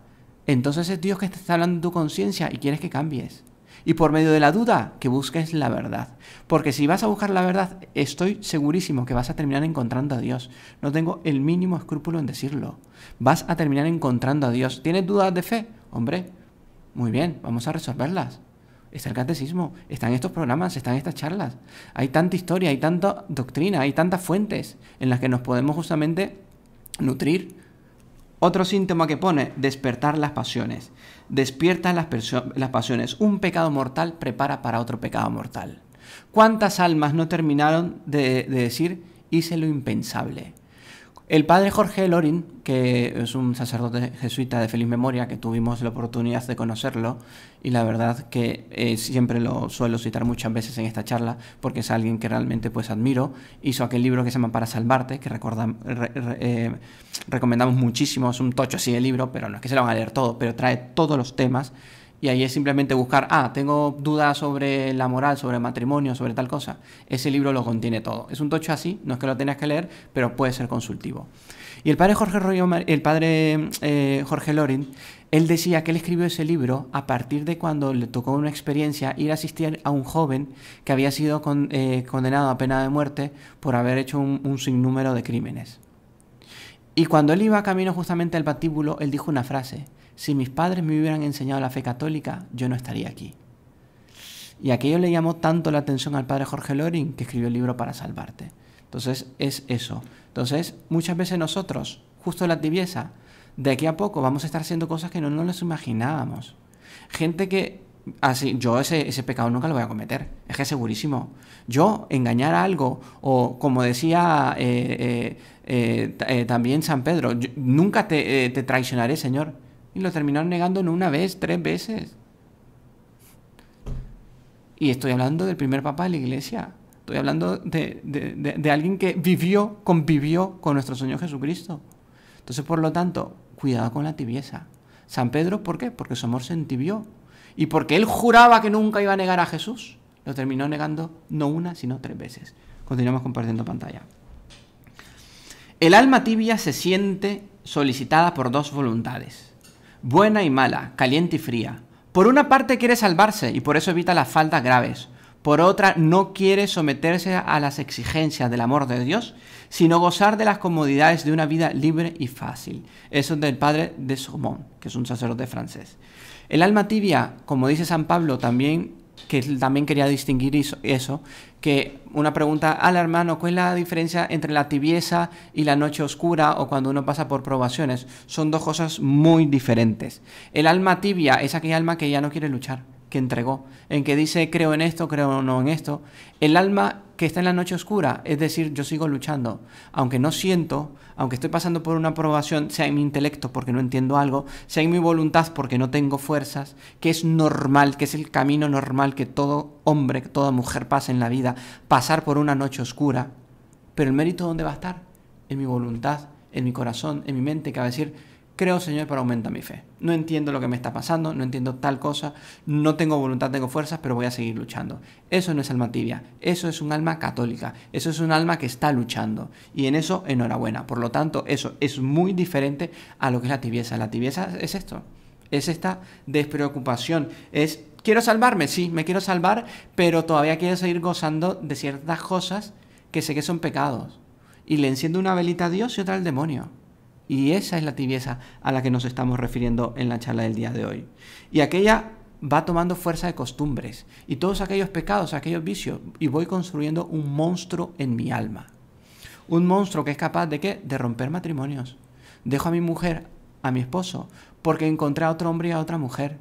entonces es Dios que te está hablando de tu conciencia y quieres que cambies y por medio de la duda que busques la verdad. Porque si vas a buscar la verdad, estoy segurísimo que vas a terminar encontrando a Dios. No tengo el mínimo escrúpulo en decirlo. Vas a terminar encontrando a Dios. ¿Tienes dudas de fe? Hombre, muy bien, vamos a resolverlas. Está el catecismo, están estos programas, están estas charlas. Hay tanta historia, hay tanta doctrina, hay tantas fuentes en las que nos podemos justamente nutrir otro síntoma que pone, despertar las pasiones. Despierta las, pasiones. Un pecado mortal prepara para otro pecado mortal. ¿Cuántas almas no terminaron de decir, hice lo impensable? El padre Jorge Lorin, que es un sacerdote jesuita de feliz memoria, que tuvimos la oportunidad de conocerlo, y la verdad que eh, siempre lo suelo citar muchas veces en esta charla, porque es alguien que realmente pues admiro, hizo aquel libro que se llama Para Salvarte, que eh, recomendamos muchísimo, es un tocho así de libro, pero no es que se lo van a leer todo, pero trae todos los temas y ahí es simplemente buscar, ah, tengo dudas sobre la moral, sobre matrimonio, sobre tal cosa. Ese libro lo contiene todo. Es un tocho así, no es que lo tengas que leer, pero puede ser consultivo. Y el padre Jorge, el padre, eh, Jorge Lorin, él decía que él escribió ese libro a partir de cuando le tocó una experiencia ir a asistir a un joven que había sido eh, condenado a pena de muerte por haber hecho un, sinnúmero de crímenes. Y cuando él iba camino justamente al patíbulo, él dijo una frase si mis padres me hubieran enseñado la fe católica, yo no estaría aquí. Y aquello le llamó tanto la atención al padre Jorge Loring que escribió el libro para salvarte. Entonces es eso. Entonces muchas veces nosotros, justo la tibieza, de aquí a poco vamos a estar haciendo cosas que no nos imaginábamos. Gente que así, ah, yo ese, pecado nunca lo voy a cometer, es que es segurísimo. Yo engañar a algo, o como decía eh, eh, eh, también San Pedro, nunca te traicionaré, Señor. Y lo terminaron negando no una vez, tres veces. Y estoy hablando del primer papa de la iglesia. Estoy hablando de, alguien que vivió, convivió con nuestro Señor Jesucristo. Entonces, por lo tanto, cuidado con la tibieza. San Pedro, ¿por qué? Porque su amor se entibió. Y porque él juraba que nunca iba a negar a Jesús, lo terminó negando no una, sino tres veces. Continuamos compartiendo pantalla. El alma tibia se siente solicitada por dos voluntades buena y mala, caliente y fría. Por una parte quiere salvarse y por eso evita las faltas graves. Por otra, no quiere someterse a las exigencias del amor de Dios, sino gozar de las comodidades de una vida libre y fácil. Eso es del padre de Saumon, que es un sacerdote francés. El alma tibia, como dice San Pablo, también que también quería distinguir eso, que una pregunta al hermano, ¿cuál es la diferencia entre la tibieza y la noche oscura o cuando uno pasa por probaciones? Son dos cosas muy diferentes. El alma tibia es aquella alma que ya no quiere luchar, que entregó, en que dice creo en esto, creo no en esto. El alma que está en la noche oscura, es decir, yo sigo luchando, aunque no siento, aunque estoy pasando por una aprobación, sea en mi intelecto porque no entiendo algo, sea en mi voluntad porque no tengo fuerzas, que es normal, que es el camino normal que todo hombre, que toda mujer pasa en la vida, pasar por una noche oscura. Pero el mérito, ¿dónde va a estar? En mi voluntad, en mi corazón, en mi mente, que va a decir, Creo, Señor, pero aumenta mi fe. No entiendo lo que me está pasando, no entiendo tal cosa, no tengo voluntad, tengo fuerzas, pero voy a seguir luchando. Eso no es alma tibia, eso es un alma católica, eso es un alma que está luchando. Y en eso, enhorabuena. Por lo tanto, eso es muy diferente a lo que es la tibieza. La tibieza es esto, es esta despreocupación, es quiero salvarme, sí, me quiero salvar, pero todavía quiero seguir gozando de ciertas cosas que sé que son pecados. Y le enciendo una velita a Dios y otra al demonio. Y esa es la tibieza a la que nos estamos refiriendo en la charla del día de hoy. Y aquella va tomando fuerza de costumbres y todos aquellos pecados, aquellos vicios, y voy construyendo un monstruo en mi alma. Un monstruo que es capaz de qué? De romper matrimonios. Dejo a mi mujer, a mi esposo, porque encontré a otro hombre y a otra mujer.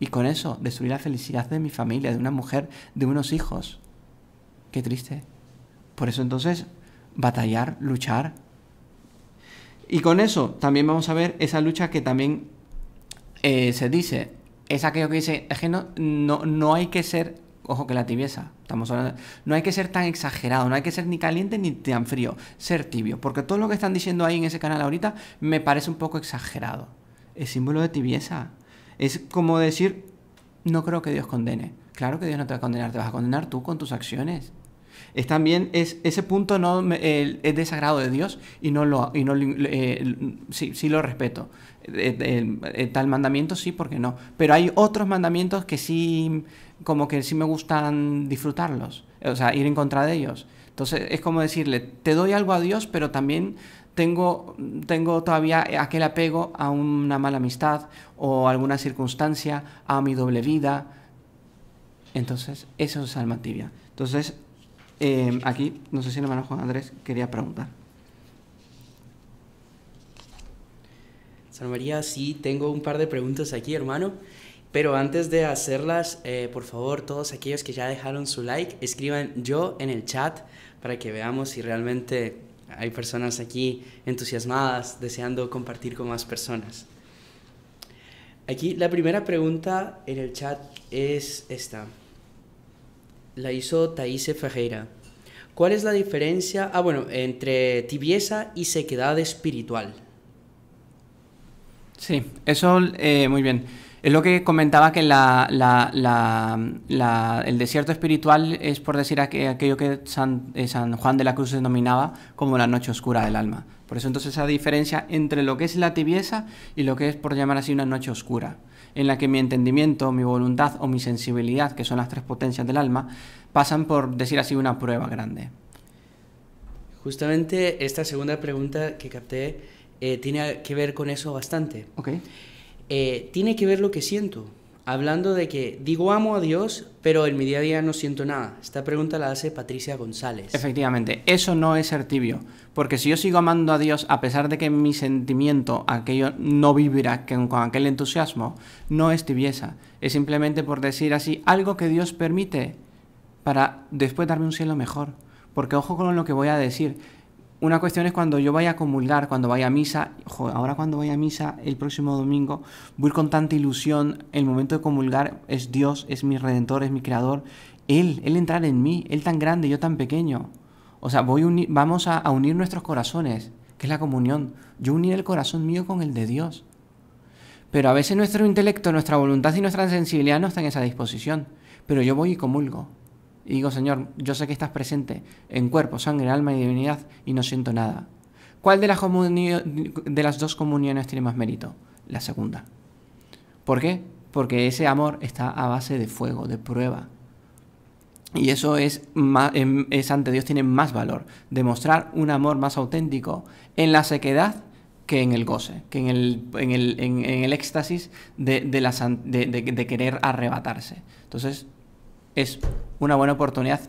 Y con eso destruí la felicidad de mi familia, de una mujer, de unos hijos. Qué triste. Por eso entonces, batallar, luchar, y con eso también vamos a ver esa lucha que también eh, se dice. Es aquello que dice, es que no, no, no hay que ser, ojo que la tibieza, estamos hablando, no hay que ser tan exagerado, no hay que ser ni caliente ni tan frío, ser tibio, porque todo lo que están diciendo ahí en ese canal ahorita me parece un poco exagerado. Es símbolo de tibieza. Es como decir, no creo que Dios condene. Claro que Dios no te va a condenar, te vas a condenar tú con tus acciones es también ese punto no es desagrado de Dios y no lo y eh, sí, lo respeto. Eh, eh, tal mandamiento sí, porque no. Pero hay otros mandamientos que sí, como que sí me gustan disfrutarlos, o sea, ir en contra de ellos. Entonces es como decirle, te doy algo a Dios, pero también tengo, tengo todavía aquel apego a una mala amistad o alguna circunstancia, a mi doble vida. Entonces, eso es alma tibia. Entonces, Em, aquí, no sé si el hermano Juan Andrés quería preguntar. San María, sí, tengo un par de preguntas aquí, hermano. Pero antes de hacerlas, eh, por favor, todos aquellos que ya dejaron su like, escriban yo en el chat para que veamos si realmente hay personas aquí entusiasmadas, deseando compartir con más personas. Aquí la primera pregunta en el chat es esta la hizo Taíse Ferreira. ¿Cuál es la diferencia, ah, bueno, entre tibieza y sequedad espiritual? Sí, eso eh, muy bien. Es lo que comentaba que el desierto espiritual es, por decir, aquello que eh, San Juan de la Cruz denominaba como la noche oscura del alma. Por eso entonces esa diferencia entre lo que es la tibieza y lo que es, por llamar así, una noche oscura en la que mi entendimiento, mi voluntad o mi sensibilidad, que son las tres potencias del alma, pasan por decir así una prueba grande. Justamente esta segunda pregunta que capté eh, tiene que ver con eso bastante. Okay. Eh, tiene que ver lo que siento hablando de que digo amo a Dios, pero en mi día a día no siento nada. Esta pregunta la hace Patricia González. Efectivamente, eso no es ser tibio, porque si yo sigo amando a Dios a pesar de que mi sentimiento, aquello no vibra con aquel entusiasmo, no es tibieza, es simplemente por decir así algo que Dios permite para después darme un cielo mejor. Porque ojo con lo que voy a decir, una cuestión es cuando yo vaya a comulgar, cuando vaya a misa, ahora cuando vaya a misa el próximo domingo, voy con tanta ilusión, el momento de comulgar es Dios, es mi redentor, es mi creador, Él, Él entrar en mí, Él tan grande, yo tan pequeño. O sea, voy vamos a, unir nuestros corazones, que es la comunión, yo unir el corazón mío con el de Dios. Pero a veces nuestro intelecto, nuestra voluntad y nuestra sensibilidad no están en esa disposición, pero yo voy y comulgo y digo, Señor, yo sé que estás presente en cuerpo, sangre, alma y divinidad y no siento nada. ¿Cuál de las, de las dos comuniones tiene más mérito? La segunda. ¿Por qué? Porque ese amor está a base de fuego, de prueba. Y eso es, em, es ante Dios tiene más valor, demostrar un amor más auténtico en la sequedad que en el goce, que en el, en el, éxtasis de, de, de querer arrebatarse. Entonces, es una buena oportunidad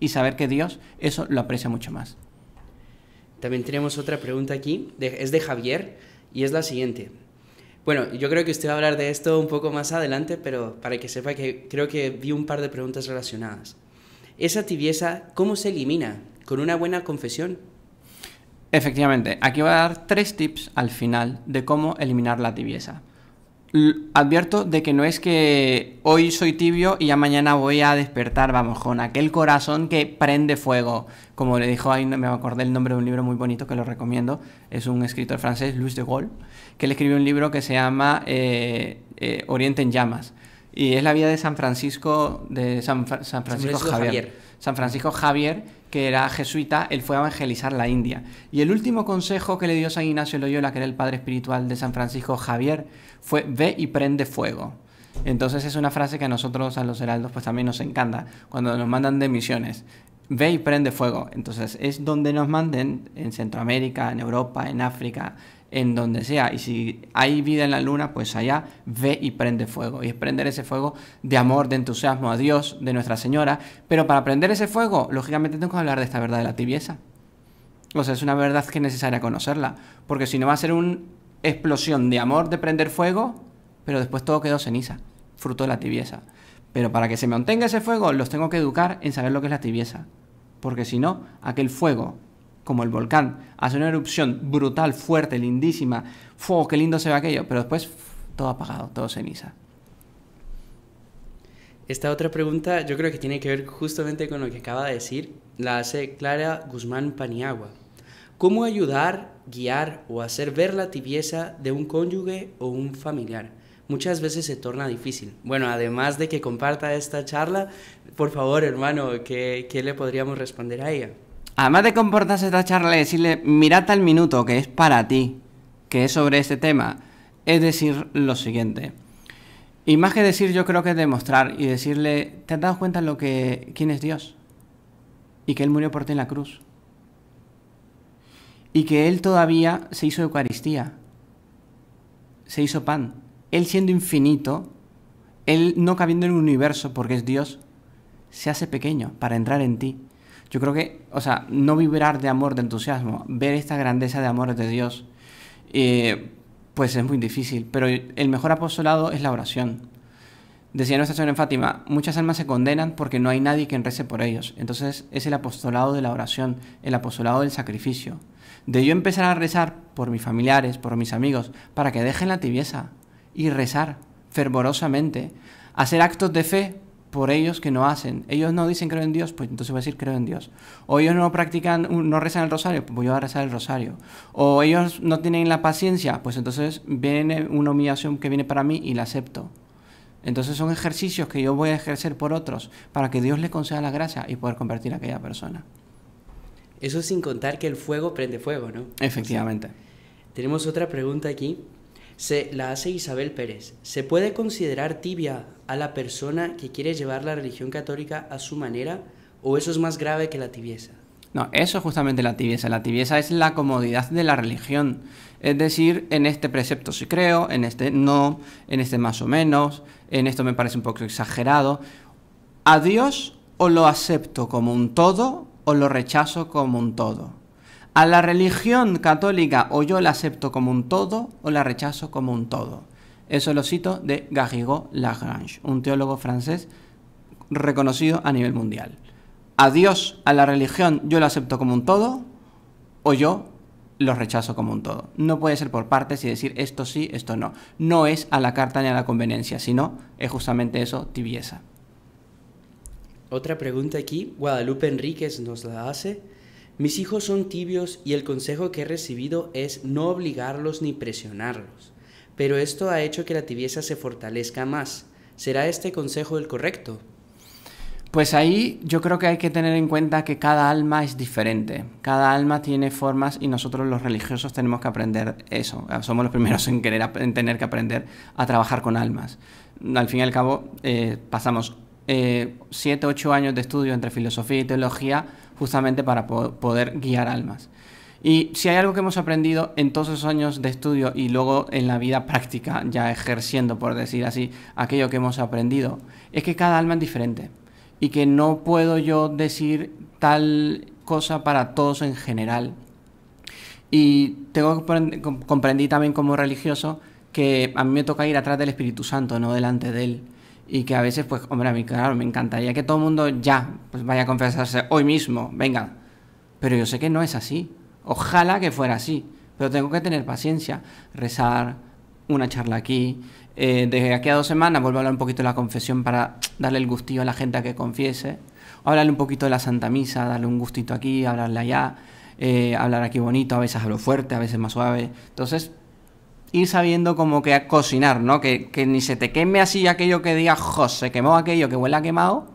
y saber que Dios eso lo aprecia mucho más. También tenemos otra pregunta aquí, es de Javier y es la siguiente. Bueno, yo creo que usted va a hablar de esto un poco más adelante, pero para que sepa que creo que vi un par de preguntas relacionadas. Esa tibieza, ¿cómo se elimina? ¿Con una buena confesión? Efectivamente, aquí va a dar tres tips al final de cómo eliminar la tibieza advierto de que no es que hoy soy tibio y ya mañana voy a despertar, vamos, con aquel corazón que prende fuego. Como le dijo ahí, me acordé el nombre de un libro muy bonito que lo recomiendo, es un escritor francés, Louis de Gaulle, que le escribió un libro que se llama eh, eh, Oriente en Llamas. Y es la vida de San Francisco, de San, Francisco, Javier. San Francisco Javier, que era jesuita, él fue a evangelizar la India. Y el último consejo que le dio San Ignacio Loyola, que era el padre espiritual de San Francisco Javier, fue ve y prende fuego. Entonces es una frase que a nosotros, a los heraldos, pues también nos encanta, cuando nos mandan de misiones. Ve y prende fuego. Entonces es donde nos manden, en Centroamérica, en Europa, en África, en donde sea. Y si hay vida en la luna, pues allá ve y prende fuego. Y es prender ese fuego de amor, de entusiasmo a Dios, de Nuestra Señora. Pero para prender ese fuego, lógicamente tengo que hablar de esta verdad de la tibieza. O sea, es una verdad que es necesaria conocerla. Porque si no va a ser una explosión de amor de prender fuego, pero después todo quedó ceniza, fruto de la tibieza. Pero para que se mantenga ese fuego, los tengo que educar en saber lo que es la tibieza. Porque si no, aquel fuego como el volcán, hace una erupción brutal, fuerte, lindísima, ¡fuego, qué lindo se ve aquello! Pero después todo apagado, todo ceniza. Esta otra pregunta yo creo que tiene que ver justamente con lo que acaba de decir, la hace Clara Guzmán Paniagua. ¿Cómo ayudar, guiar o hacer ver la tibieza de un cónyuge o un familiar? Muchas veces se torna difícil. Bueno, además de que comparta esta charla, por favor, hermano, ¿qué, qué le podríamos responder a ella? Además de comportarse esta charla y decirle, mira al minuto que es para ti, que es sobre este tema, es decir lo siguiente. Y más que decir, yo creo que es demostrar y decirle, ¿te has dado cuenta lo que, quién es Dios? Y que Él murió por ti en la cruz. Y que Él todavía se hizo Eucaristía. Se hizo pan. Él siendo infinito, Él no cabiendo en el universo porque es Dios, se hace pequeño para entrar en ti yo creo que, o sea, no vibrar de amor, de entusiasmo, ver esta grandeza de amor de Dios, eh, pues es muy difícil. Pero el mejor apostolado es la oración. Decía nuestra Señora en Fátima, muchas almas se condenan porque no hay nadie quien rece por ellos. Entonces es el apostolado de la oración, el apostolado del sacrificio. De yo empezar a rezar por mis familiares, por mis amigos, para que dejen la tibieza y rezar fervorosamente, hacer actos de fe por ellos que no hacen. Ellos no dicen creo en Dios, pues entonces voy a decir creo en Dios. O ellos no practican, no rezan el rosario, pues voy a rezar el rosario. O ellos no tienen la paciencia, pues entonces viene una humillación que viene para mí y la acepto. Entonces son ejercicios que yo voy a ejercer por otros para que Dios le conceda la gracia y poder convertir a aquella persona. Eso sin contar que el fuego prende fuego, ¿no? Efectivamente. tenemos otra pregunta aquí se la hace Isabel Pérez. ¿Se puede considerar tibia a la persona que quiere llevar la religión católica a su manera o eso es más grave que la tibieza? No, eso es justamente la tibieza. La tibieza es la comodidad de la religión. Es decir, en este precepto sí creo, en este no, en este más o menos, en esto me parece un poco exagerado. A Dios o lo acepto como un todo o lo rechazo como un todo. A la religión católica o yo la acepto como un todo o la rechazo como un todo. Eso lo cito de Garrigo Lagrange, un teólogo francés reconocido a nivel mundial. A Dios, a la religión, yo la acepto como un todo o yo lo rechazo como un todo. No puede ser por partes y decir esto sí, esto no. No es a la carta ni a la conveniencia, sino es justamente eso, tibieza. Otra pregunta aquí, Guadalupe Enríquez nos la hace. Mis hijos son tibios y el consejo que he recibido es no obligarlos ni presionarlos. Pero esto ha hecho que la tibieza se fortalezca más. ¿Será este consejo el correcto? Pues ahí yo creo que hay que tener en cuenta que cada alma es diferente, cada alma tiene formas y nosotros los religiosos tenemos que aprender eso, somos los primeros en, querer, tener que aprender a trabajar con almas. Al fin y al cabo eh, pasamos 7, o 8 años de estudio entre filosofía y teología justamente para poder guiar almas. Y si hay algo que hemos aprendido en todos esos años de estudio y luego en la vida práctica, ya ejerciendo, por decir así, aquello que hemos aprendido, es que cada alma es diferente y que no puedo yo decir tal cosa para todos en general. Y tengo comprendí también como religioso que a mí me toca ir atrás del Espíritu Santo, no delante de él y que a veces, pues, hombre, a mí, claro, me encantaría que todo el mundo ya pues, vaya a confesarse hoy mismo, venga. Pero yo sé que no es así. Ojalá que fuera así, pero tengo que tener paciencia, rezar, una charla aquí. Desde eh, aquí a dos semanas vuelvo a hablar un poquito de la confesión para darle el gustillo a la gente a que confiese. Hablarle un poquito de la Santa Misa, darle un gustito aquí, hablarle allá, eh, hablar aquí bonito, a veces hablo fuerte, a veces más suave. Entonces, ir sabiendo como que a cocinar, ¿no? Que, que, ni se te queme así aquello que diga, José, se quemó aquello que huele a quemado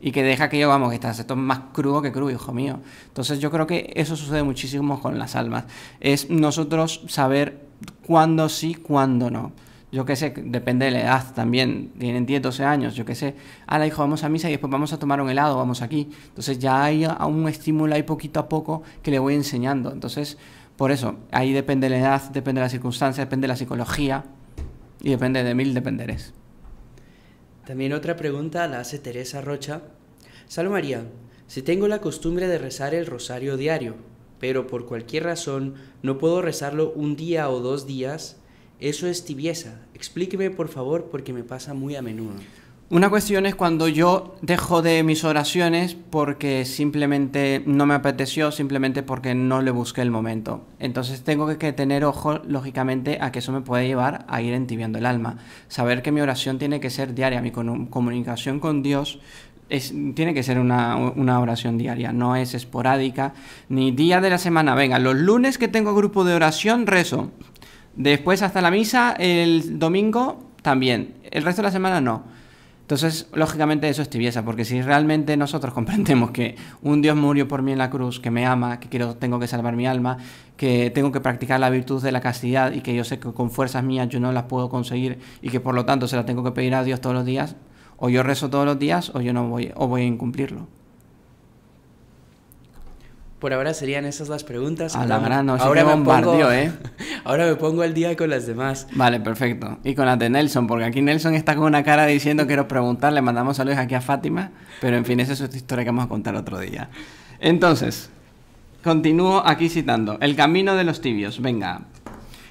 y que deja aquello, vamos, que estás, esto es más crudo que crudo, hijo mío. Entonces yo creo que eso sucede muchísimo con las almas. Es nosotros saber cuándo sí, cuándo no. Yo qué sé, depende de la edad también, tienen 10, 12 años, yo qué sé, la hijo, vamos a misa y después vamos a tomar un helado, vamos aquí. Entonces ya hay un estímulo ahí poquito a poco que le voy enseñando. Entonces por eso, ahí depende la edad, depende de la circunstancia, depende de la psicología y depende de mil dependeres. También otra pregunta la hace Teresa Rocha. Salud si tengo la costumbre de rezar el rosario diario, pero por cualquier razón no puedo rezarlo un día o dos días, eso es tibieza. Explíqueme por favor porque me pasa muy a menudo. Una cuestión es cuando yo dejo de mis oraciones porque simplemente no me apeteció, simplemente porque no le busqué el momento. Entonces tengo que tener ojo, lógicamente, a que eso me puede llevar a ir entibiando el alma. Saber que mi oración tiene que ser diaria, mi comunicación con Dios tiene que ser una, oración diaria, no es esporádica, ni día de la semana. Venga, los lunes que tengo grupo de oración rezo. Después hasta la misa, el domingo también. El resto de la semana no. Entonces, lógicamente eso es tibieza, porque si realmente nosotros *laughs* comprendemos que un Dios murió por mí en la cruz, que me ama, que quiero, tengo que salvar mi alma, que tengo que practicar la virtud de la castidad y que yo sé que con fuerzas mías yo no las puedo conseguir y que por lo tanto se las tengo que pedir a Dios todos los días, o yo rezo todos los días o yo no voy, o voy a incumplirlo. Por ahora serían esas las preguntas. A ahora me bombardeo, pongo, ¿eh? *laughs* Ahora me pongo al día con las demás. Vale, perfecto. Y con las de Nelson, porque aquí Nelson está con una cara diciendo quiero preguntarle, mandamos saludos aquí a Fátima, pero en fin, esa es otra historia que vamos a contar otro día. Entonces, continúo aquí citando. El camino de los tibios, venga.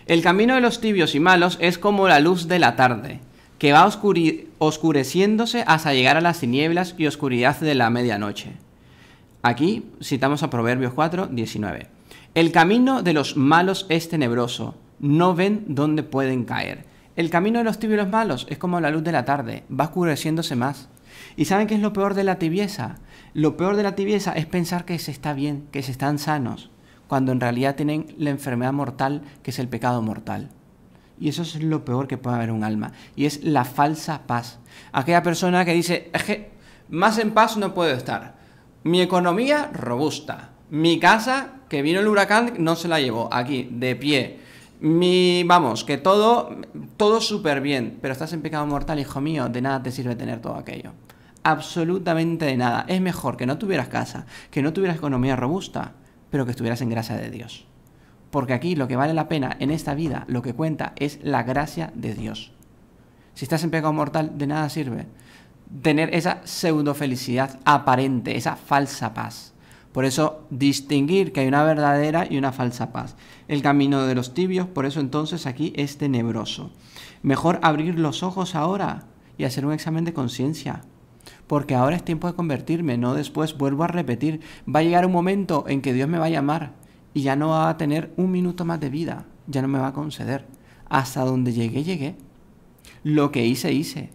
El camino de los tibios y malos es como la luz de la tarde, que va oscureciéndose hasta llegar a las tinieblas y oscuridad de la medianoche Aquí citamos a Proverbios 4, 19. El camino de los malos es tenebroso, no ven dónde pueden caer. El camino de los tibios malos es como la luz de la tarde, va oscureciéndose más. ¿Y saben qué es lo peor de la tibieza? Lo peor de la tibieza es pensar que se está bien, que se están sanos, cuando en realidad tienen la enfermedad mortal que es el pecado mortal. Y eso es lo peor que puede haber un alma, y es la falsa paz. Aquella persona que dice, más en paz no puedo estar. Mi economía robusta. Mi casa, que vino el huracán, no se la llevó. Aquí, de pie. Mi, vamos, que todo, todo súper bien. Pero estás en pecado mortal, hijo mío. De nada te sirve tener todo aquello. Absolutamente de nada. Es mejor que no tuvieras casa, que no tuvieras economía robusta, pero que estuvieras en gracia de Dios. Porque aquí lo que vale la pena en esta vida, lo que cuenta, es la gracia de Dios. Si estás en pecado mortal, de nada sirve tener esa pseudo felicidad aparente, esa falsa paz. Por eso distinguir que hay una verdadera y una falsa paz. El camino de los tibios, por eso entonces aquí es tenebroso. Mejor abrir los ojos ahora y hacer un examen de conciencia. Porque ahora es tiempo de convertirme, no después vuelvo a repetir. Va a llegar un momento en que Dios me va a llamar y ya no va a tener un minuto más de vida, ya no me va a conceder. Hasta donde llegué, llegué. Lo que hice, hice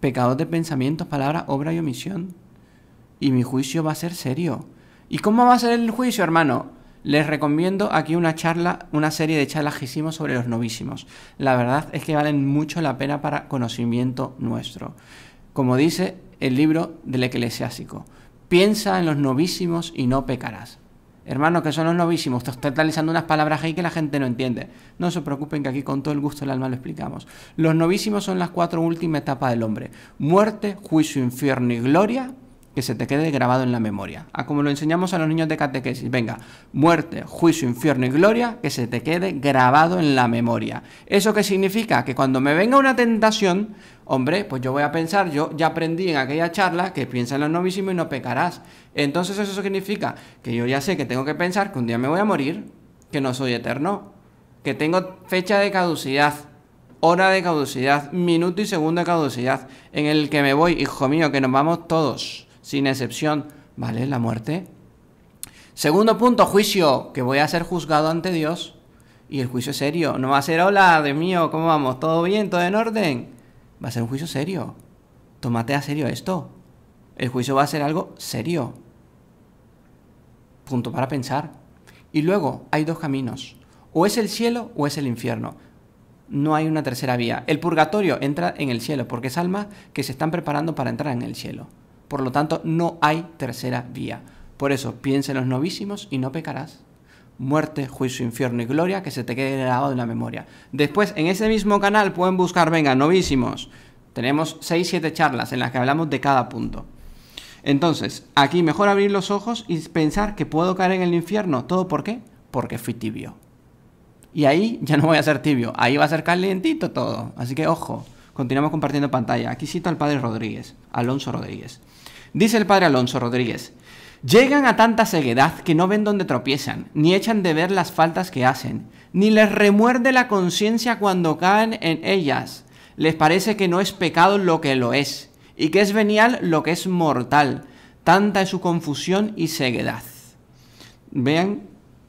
pecados de pensamientos, palabras, obra y omisión. Y mi juicio va a ser serio. ¿Y cómo va a ser el juicio, hermano? Les recomiendo aquí una charla, una serie de charlas que hicimos sobre los novísimos. La verdad es que valen mucho la pena para conocimiento nuestro. Como dice el libro del eclesiástico, piensa en los novísimos y no pecarás. Hermano, que son los novísimos. está realizando unas palabras ahí que la gente no entiende. No se preocupen que aquí con todo el gusto del alma lo explicamos. Los novísimos son las cuatro últimas etapas del hombre. Muerte, juicio, infierno y gloria que se te quede grabado en la memoria. A ah, como lo enseñamos a los niños de catequesis. Venga, muerte, juicio, infierno y gloria, que se te quede grabado en la memoria. ¿Eso qué significa? Que cuando me venga una tentación, Hombre, pues yo voy a pensar, yo ya aprendí en aquella charla que piensa en los novísimos y no pecarás. Entonces eso significa que yo ya sé que tengo que pensar que un día me voy a morir, que no soy eterno, que tengo fecha de caducidad, hora de caducidad, minuto y segundo de caducidad, en el que me voy, hijo mío, que nos vamos todos, sin excepción, ¿vale? La muerte. Segundo punto, juicio, que voy a ser juzgado ante Dios. Y el juicio es serio, no va a ser, hola, de mío, ¿cómo vamos? ¿Todo bien? ¿Todo en orden? va a ser un juicio serio. Tómate a serio esto. El juicio va a ser algo serio. Punto para pensar. Y luego hay dos caminos. O es el cielo o es el infierno. No hay una tercera vía. El purgatorio entra en el cielo porque es alma que se están preparando para entrar en el cielo. Por lo tanto, no hay tercera vía. Por eso, piensa en los novísimos y no pecarás muerte, juicio, infierno y gloria, que se te quede grabado en la memoria. Después, en ese mismo canal pueden buscar, venga, novísimos. Tenemos 6-7 charlas en las que hablamos de cada punto. Entonces, aquí mejor abrir los ojos y pensar que puedo caer en el infierno. ¿Todo por qué? Porque fui tibio. Y ahí ya no voy a ser tibio, ahí va a ser calientito todo. Así que ojo, continuamos compartiendo pantalla. Aquí cito al padre Rodríguez, Alonso Rodríguez. Dice el padre Alonso Rodríguez, Llegan a tanta ceguedad que no ven donde tropiezan, ni echan de ver las faltas que hacen, ni les remuerde la conciencia cuando caen en ellas. Les parece que no es pecado lo que lo es, y que es venial lo que es mortal. Tanta es su confusión y ceguedad. Vean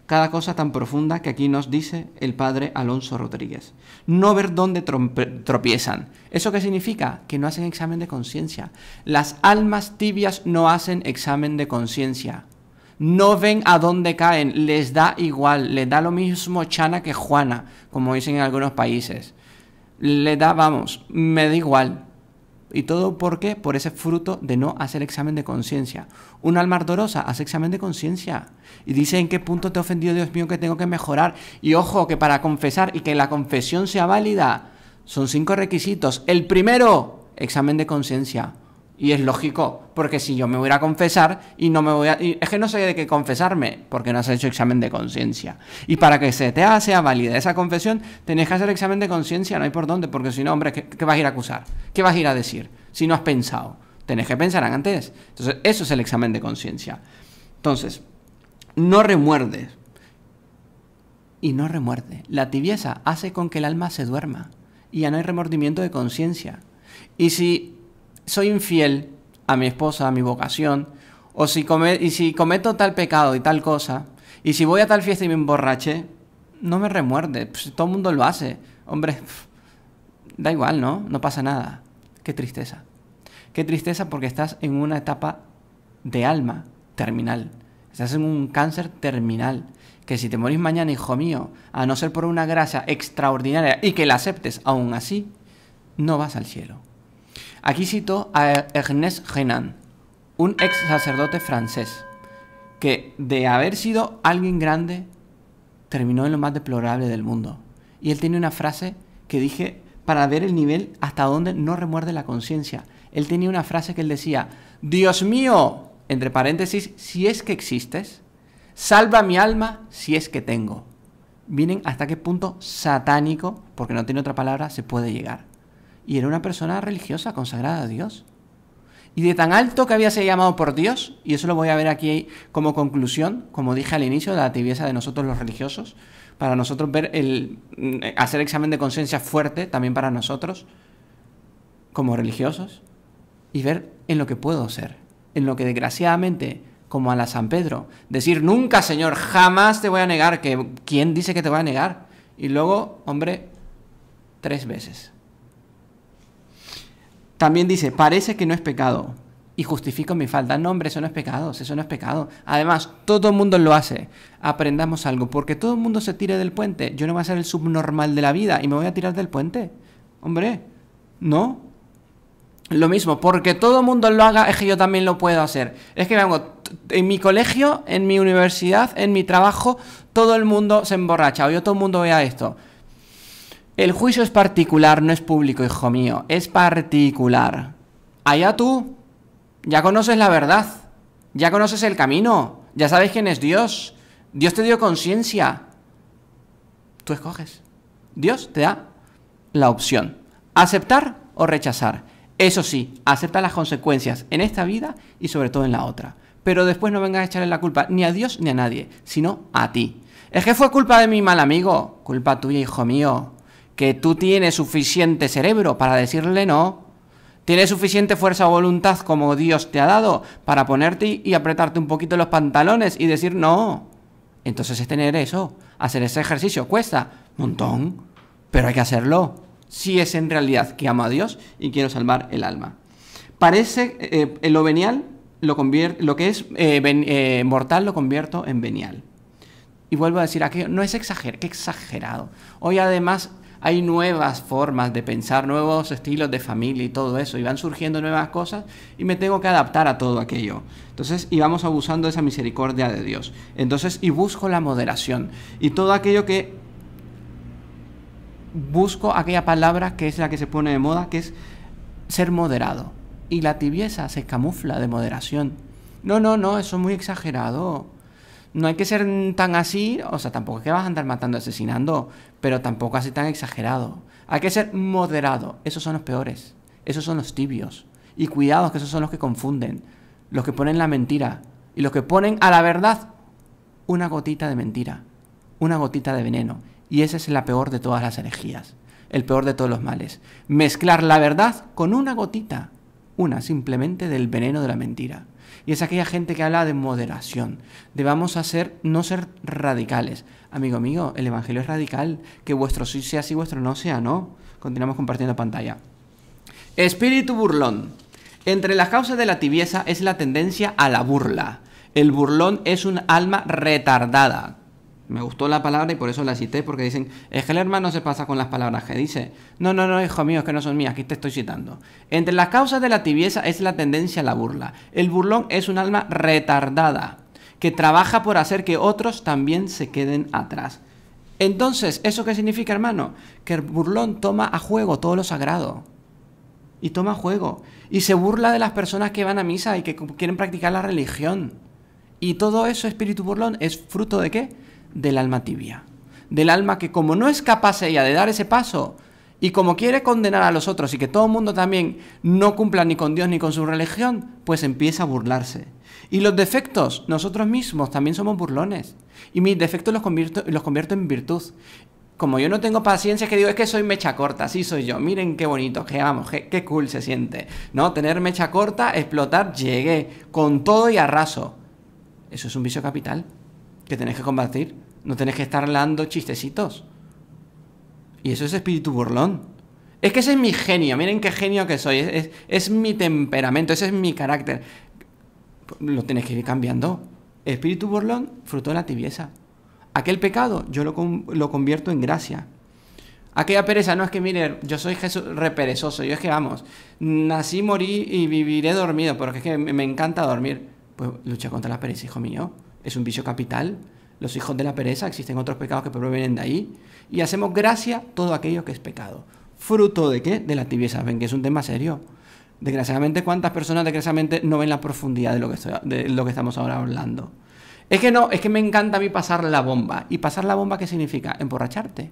cada cosa tan profunda que aquí nos dice el padre Alonso Rodríguez. No ver dónde tropiezan. ¿Eso qué significa? Que no hacen examen de conciencia. Las almas tibias no hacen examen de conciencia. No ven a dónde caen, les da igual, les da lo mismo Chana que Juana, como dicen en algunos países. Le da, vamos, me da igual. ¿Y todo por qué? Por ese fruto de no hacer examen de conciencia. Un alma ardorosa hace examen de conciencia y dice en qué punto te he ofendido, Dios mío, que tengo que mejorar. Y ojo, que para confesar y que la confesión sea válida, son cinco requisitos. El primero, examen de conciencia. Y es lógico, porque si yo me voy a confesar y no me voy a... Es que no sé de qué confesarme, porque no has hecho examen de conciencia. Y para que se te sea válida esa confesión, tenés que hacer examen de conciencia, no hay por dónde, porque si no, hombre, ¿qué, vas a ir a acusar? ¿Qué vas a ir a decir si no has pensado? Tenés que pensar antes. Entonces, eso es el examen de conciencia. Entonces, no remuerdes. Y no remuerde. La tibieza hace con que el alma se duerma. Y ya no hay remordimiento de conciencia. Y si soy infiel a mi esposa, a mi vocación, o si, y si cometo tal pecado y tal cosa, y si voy a tal fiesta y me emborraché, no me remuerde, pues, todo el mundo lo hace. Hombre, da igual, ¿no? No pasa nada. Qué tristeza. Qué tristeza porque estás en una etapa de alma terminal. Estás en un cáncer terminal. Que si te morís mañana, hijo mío, a no ser por una gracia extraordinaria y que la aceptes aún así, no vas al cielo. Aquí cito a Ernest Renan, un ex sacerdote francés, que de haber sido alguien grande, terminó en lo más deplorable del mundo. Y él tiene una frase que dije para ver el nivel hasta donde no remuerde la conciencia. Él tenía una frase que él decía, Dios mío, entre paréntesis, si es que existes, salva mi alma si es que tengo. Vienen hasta qué punto satánico, porque no tiene otra palabra, se puede llegar. Y era una persona religiosa, consagrada a Dios. Y de tan alto que había sido llamado por Dios, y eso lo voy a ver aquí como conclusión, como dije al inicio, de la tibieza de nosotros los religiosos, para nosotros ver el, mm, hacer examen de conciencia fuerte también para nosotros, como religiosos, y ver en lo que puedo ser, en lo que desgraciadamente, como a la San Pedro, decir nunca, Señor, jamás te voy a negar, que ¿quién dice que te voy a negar? Y luego, hombre, tres veces. También dice, parece que no es pecado y justifico mi falta. No, hombre, eso no es pecado, eso no es pecado. Además, todo el mundo lo hace. Aprendamos algo, porque todo el mundo se tire del puente. Yo no voy a ser el subnormal de la vida y me voy a tirar del puente. Hombre, no. Lo mismo, porque todo el mundo lo haga, es que yo también lo puedo hacer. Es que vengo, en mi colegio, en mi universidad, en mi trabajo, todo el mundo se emborracha. O yo todo el mundo vea esto. El juicio es particular, no es público, hijo mío. Es particular. Allá tú. Ya conoces la verdad. Ya conoces el camino. Ya sabes quién es Dios. Dios te dio conciencia. Tú escoges. Dios te da la opción. Aceptar o rechazar. Eso sí, acepta las consecuencias en esta vida y sobre todo en la otra. Pero después no vengas a echarle la culpa ni a Dios ni a nadie, sino a ti. Es que fue culpa de mi mal amigo. Culpa tuya, hijo mío que tú tienes suficiente cerebro para decirle no. Tienes suficiente fuerza o voluntad como Dios te ha dado para ponerte y apretarte un poquito los pantalones y decir no. Entonces es tener eso. Hacer ese ejercicio cuesta un montón, pero hay que hacerlo. Si es en realidad que amo a Dios y quiero salvar el alma. Parece eh, eh lo venial, lo, lo que es eh, eh, mortal lo convierto en venial. Y vuelvo a decir aquello, no es exagerado. Qué exagerado. Hoy además hay nuevas formas de pensar, nuevos estilos de familia y todo eso, y van surgiendo nuevas cosas y me tengo que adaptar a todo aquello. Entonces, y vamos abusando de esa misericordia de Dios. Entonces, y busco la moderación y todo aquello que busco aquella palabra que es la que se pone de moda, que es ser moderado. Y la tibieza se camufla de moderación. No, no, no, eso es muy exagerado no hay que ser tan así, o sea, tampoco es que vas a andar matando, asesinando, pero tampoco así tan exagerado. Hay que ser moderado, esos son los peores, esos son los tibios. Y cuidados, que esos son los que confunden, los que ponen la mentira y los que ponen a la verdad una gotita de mentira, una gotita de veneno. Y esa es la peor de todas las herejías, el peor de todos los males. Mezclar la verdad con una gotita, una simplemente del veneno de la mentira. Y es aquella gente que habla de moderación, debamos ser, no ser radicales. Amigo mío, el Evangelio es radical, que vuestro sí sea sí, vuestro no sea no. Continuamos compartiendo pantalla. Espíritu burlón. Entre las causas de la tibieza es la tendencia a la burla. El burlón es un alma retardada, me gustó la palabra y por eso la cité, porque dicen, es que el hermano se pasa con las palabras que dice. No, no, no, hijo mío, es que no son mías, aquí te estoy citando. Entre las causas de la tibieza es la tendencia a la burla. El burlón es un alma retardada, que trabaja por hacer que otros también se queden atrás. Entonces, ¿eso qué significa, hermano? Que el burlón toma a juego todo lo sagrado. Y toma a juego. Y se burla de las personas que van a misa y que quieren practicar la religión. Y todo eso, espíritu burlón, es fruto de qué? del alma tibia, del alma que como no es capaz ella de dar ese paso, y como quiere condenar a los otros y que todo el mundo también no cumpla ni con Dios ni con su religión, pues empieza a burlarse. Y los defectos, nosotros mismos también somos burlones. Y mis defectos los convierto, los convierto en virtud. Como yo no tengo paciencia, que digo, es que soy mecha corta, así soy yo. Miren qué bonito, qué amo, qué, cool se siente. ¿No? Tener mecha corta, explotar, llegué con todo y arraso. Eso es un vicio capital que tenés que combatir. No tenés que estar lando chistecitos. Y eso es espíritu burlón. Es que ese es mi genio, miren qué genio que soy. Es, mi temperamento, ese es mi carácter. Lo tenés que ir cambiando. Espíritu burlón, fruto de la tibieza. Aquel pecado, yo lo, convierto en gracia. Aquella pereza, no es que mire, yo soy Jesús perezoso. yo es que vamos, nací, morí y viviré dormido, porque es que me encanta dormir. Pues lucha contra la pereza, hijo mío es un vicio capital. Los hijos de la pereza, existen otros pecados que provienen de ahí. Y hacemos gracia todo aquello que es pecado. ¿Fruto de qué? De la tibieza. Ven que es un tema serio. Desgraciadamente, ¿cuántas personas desgraciadamente no ven la profundidad de lo que, de lo que estamos ahora hablando? Es que no, es que me encanta a mí pasar la bomba. ¿Y pasar la bomba qué significa? Emborracharte.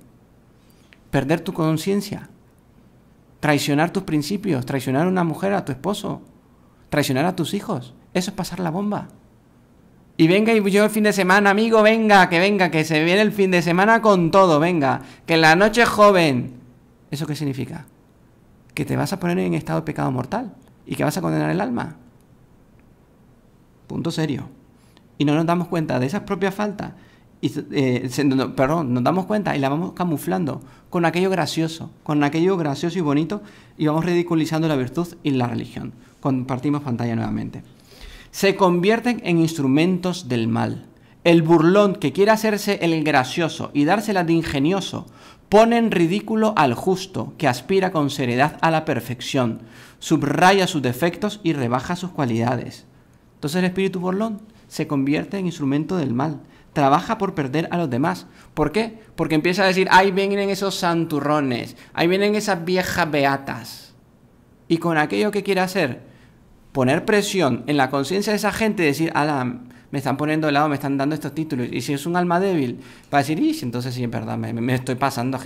Perder tu conciencia. Traicionar tus principios. Traicionar a una mujer, a tu esposo. Traicionar a tus hijos. Eso es pasar la bomba. Y venga, y yo el fin de semana, amigo, venga, que venga, que se viene el fin de semana con todo, venga, que la noche joven. ¿Eso qué significa? Que te vas a poner en estado de pecado mortal y que vas a condenar el alma. Punto serio. Y no nos damos cuenta de esas propias faltas. Y, eh, perdón, nos damos cuenta y la vamos camuflando con aquello gracioso, con aquello gracioso y bonito y vamos ridiculizando la virtud y la religión. Compartimos pantalla nuevamente se convierten en instrumentos del mal. El burlón que quiere hacerse el gracioso y dársela de ingenioso pone en ridículo al justo que aspira con seriedad a la perfección, subraya sus defectos y rebaja sus cualidades. Entonces el espíritu burlón se convierte en instrumento del mal. Trabaja por perder a los demás. ¿Por qué? Porque empieza a decir, ahí vienen esos santurrones, ahí vienen esas viejas beatas. Y con aquello que quiere hacer, poner presión en la conciencia de esa gente y decir, ala, me están poniendo de lado, me están dando estos títulos. Y si es un alma débil, para decir, y entonces sí, es verdad, me, estoy pasando,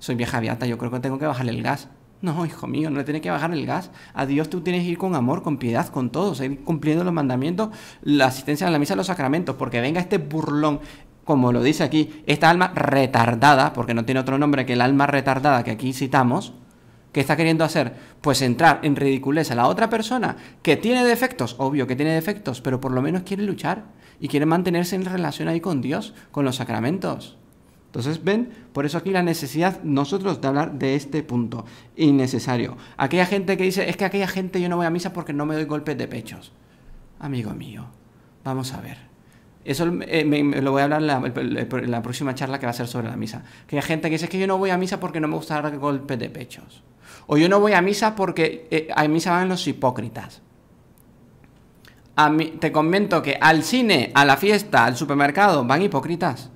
soy vieja viata, yo creo que tengo que bajarle el gas. No, hijo mío, no le tienes que bajar el gas. A Dios tú tienes que ir con amor, con piedad, con todos cumpliendo los mandamientos, la asistencia a la misa, los sacramentos. Porque venga este burlón, como lo dice aquí, esta alma retardada, porque no tiene otro nombre que el alma retardada que aquí citamos, ¿Qué está queriendo hacer? Pues entrar en ridiculez a la otra persona que tiene defectos, obvio que tiene defectos, pero por lo menos quiere luchar y quiere mantenerse en relación ahí con Dios, con los sacramentos. Entonces, ven, por eso aquí la necesidad nosotros de hablar de este punto innecesario. Aquella gente que dice, es que aquella gente yo no voy a misa porque no me doy golpes de pechos. Amigo mío, vamos a ver. Eso eh, me, lo voy a hablar en la, próxima charla que va a ser sobre la misa. Que hay gente que dice, es que yo no voy a misa porque no me gusta dar golpes de pechos. O yo no voy a misa porque eh, a misa van los hipócritas. A te comento que al cine, a la fiesta, al supermercado van hipócritas.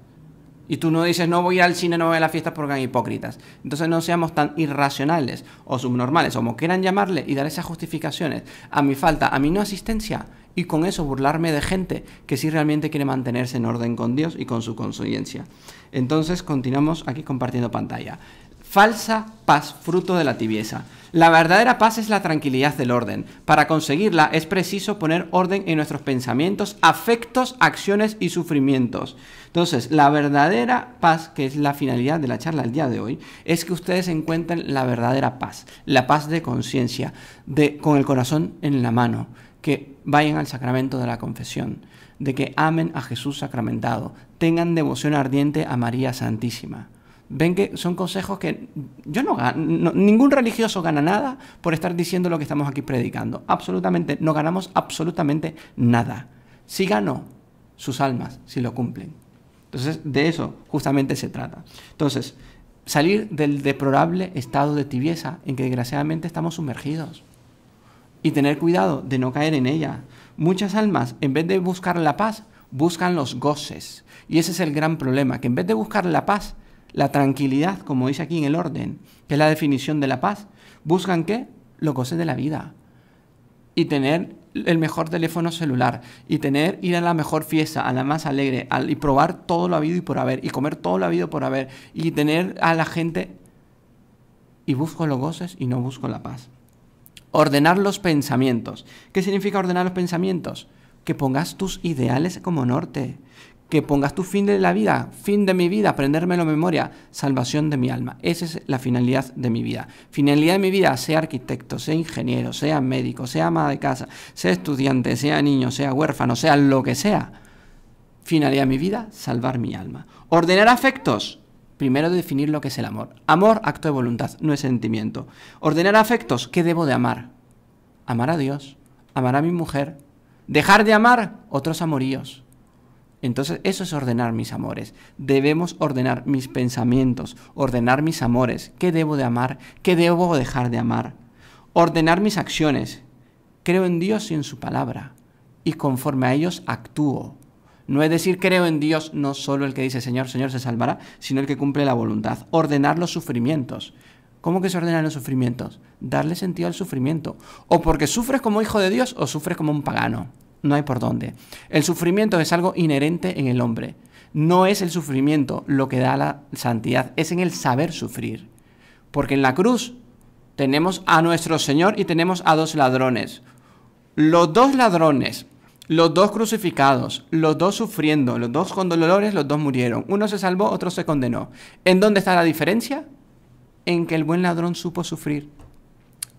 Y tú no dices, no voy al cine, no voy a la fiesta porque van hipócritas. Entonces no seamos tan irracionales o subnormales, como quieran llamarle, y dar esas justificaciones a mi falta, a mi no asistencia, y con eso burlarme de gente que sí realmente quiere mantenerse en orden con Dios y con su conciencia. Entonces continuamos aquí compartiendo pantalla. Falsa paz, fruto de la tibieza. La verdadera paz es la tranquilidad del orden. Para conseguirla es preciso poner orden en nuestros pensamientos, afectos, acciones y sufrimientos. Entonces, la verdadera paz, que es la finalidad de la charla del día de hoy, es que ustedes encuentren la verdadera paz, la paz de conciencia, de con el corazón en la mano, que vayan al sacramento de la confesión, de que amen a Jesús sacramentado, tengan devoción ardiente a María Santísima ven que son consejos que yo no gano, ningún religioso gana nada por estar diciendo lo que estamos aquí predicando. Absolutamente, no ganamos absolutamente nada. Si gano sus almas si lo cumplen. Entonces, de eso justamente se trata. Entonces, salir del deplorable estado de tibieza en que desgraciadamente estamos sumergidos y tener cuidado de no caer en ella. Muchas almas, en vez de buscar la paz, buscan los goces. Y ese es el gran problema, que en vez de buscar la paz, la tranquilidad, como dice aquí en el orden, que es la definición de la paz, buscan qué? Los goces de la vida. Y tener el mejor teléfono celular y tener ir a la mejor fiesta, a la más alegre, y probar todo lo habido y por haber, y comer todo lo habido por haber, y tener a la gente y busco los goces y no busco la paz. Ordenar los pensamientos. ¿Qué significa ordenar los pensamientos? Que pongas tus ideales como norte, que pongas tu fin de la vida, fin de mi vida, aprenderme la memoria, salvación de mi alma. Esa es la finalidad de mi vida. Finalidad de mi vida, sea arquitecto, sea ingeniero, sea médico, sea ama de casa, sea estudiante, sea niño, sea huérfano, sea lo que sea. Finalidad de mi vida, salvar mi alma. Ordenar afectos. Primero definir lo que es el amor. Amor, acto de voluntad, no es sentimiento. Ordenar afectos, ¿qué debo de amar? Amar a Dios, amar a mi mujer, dejar de amar otros amoríos entonces eso es ordenar mis amores. Debemos ordenar mis pensamientos, ordenar mis amores, qué debo de amar, qué debo dejar de amar. Ordenar mis acciones. Creo en Dios y en su palabra. Y conforme a ellos actúo. No es decir creo en Dios, no solo el que dice Señor, Señor se salvará, sino el que cumple la voluntad. Ordenar los sufrimientos. ¿Cómo que se ordenan los sufrimientos? Darle sentido al sufrimiento. O porque sufres como hijo de Dios o sufres como un pagano. No hay por dónde. El sufrimiento es algo inherente en el hombre. No es el sufrimiento lo que da la santidad, es en el saber sufrir. Porque en la cruz tenemos a nuestro Señor y tenemos a dos ladrones. Los dos ladrones, los dos crucificados, los dos sufriendo, los dos con dolores, los dos murieron. Uno se salvó, otro se condenó. ¿En dónde está la diferencia? En que el buen ladrón supo sufrir.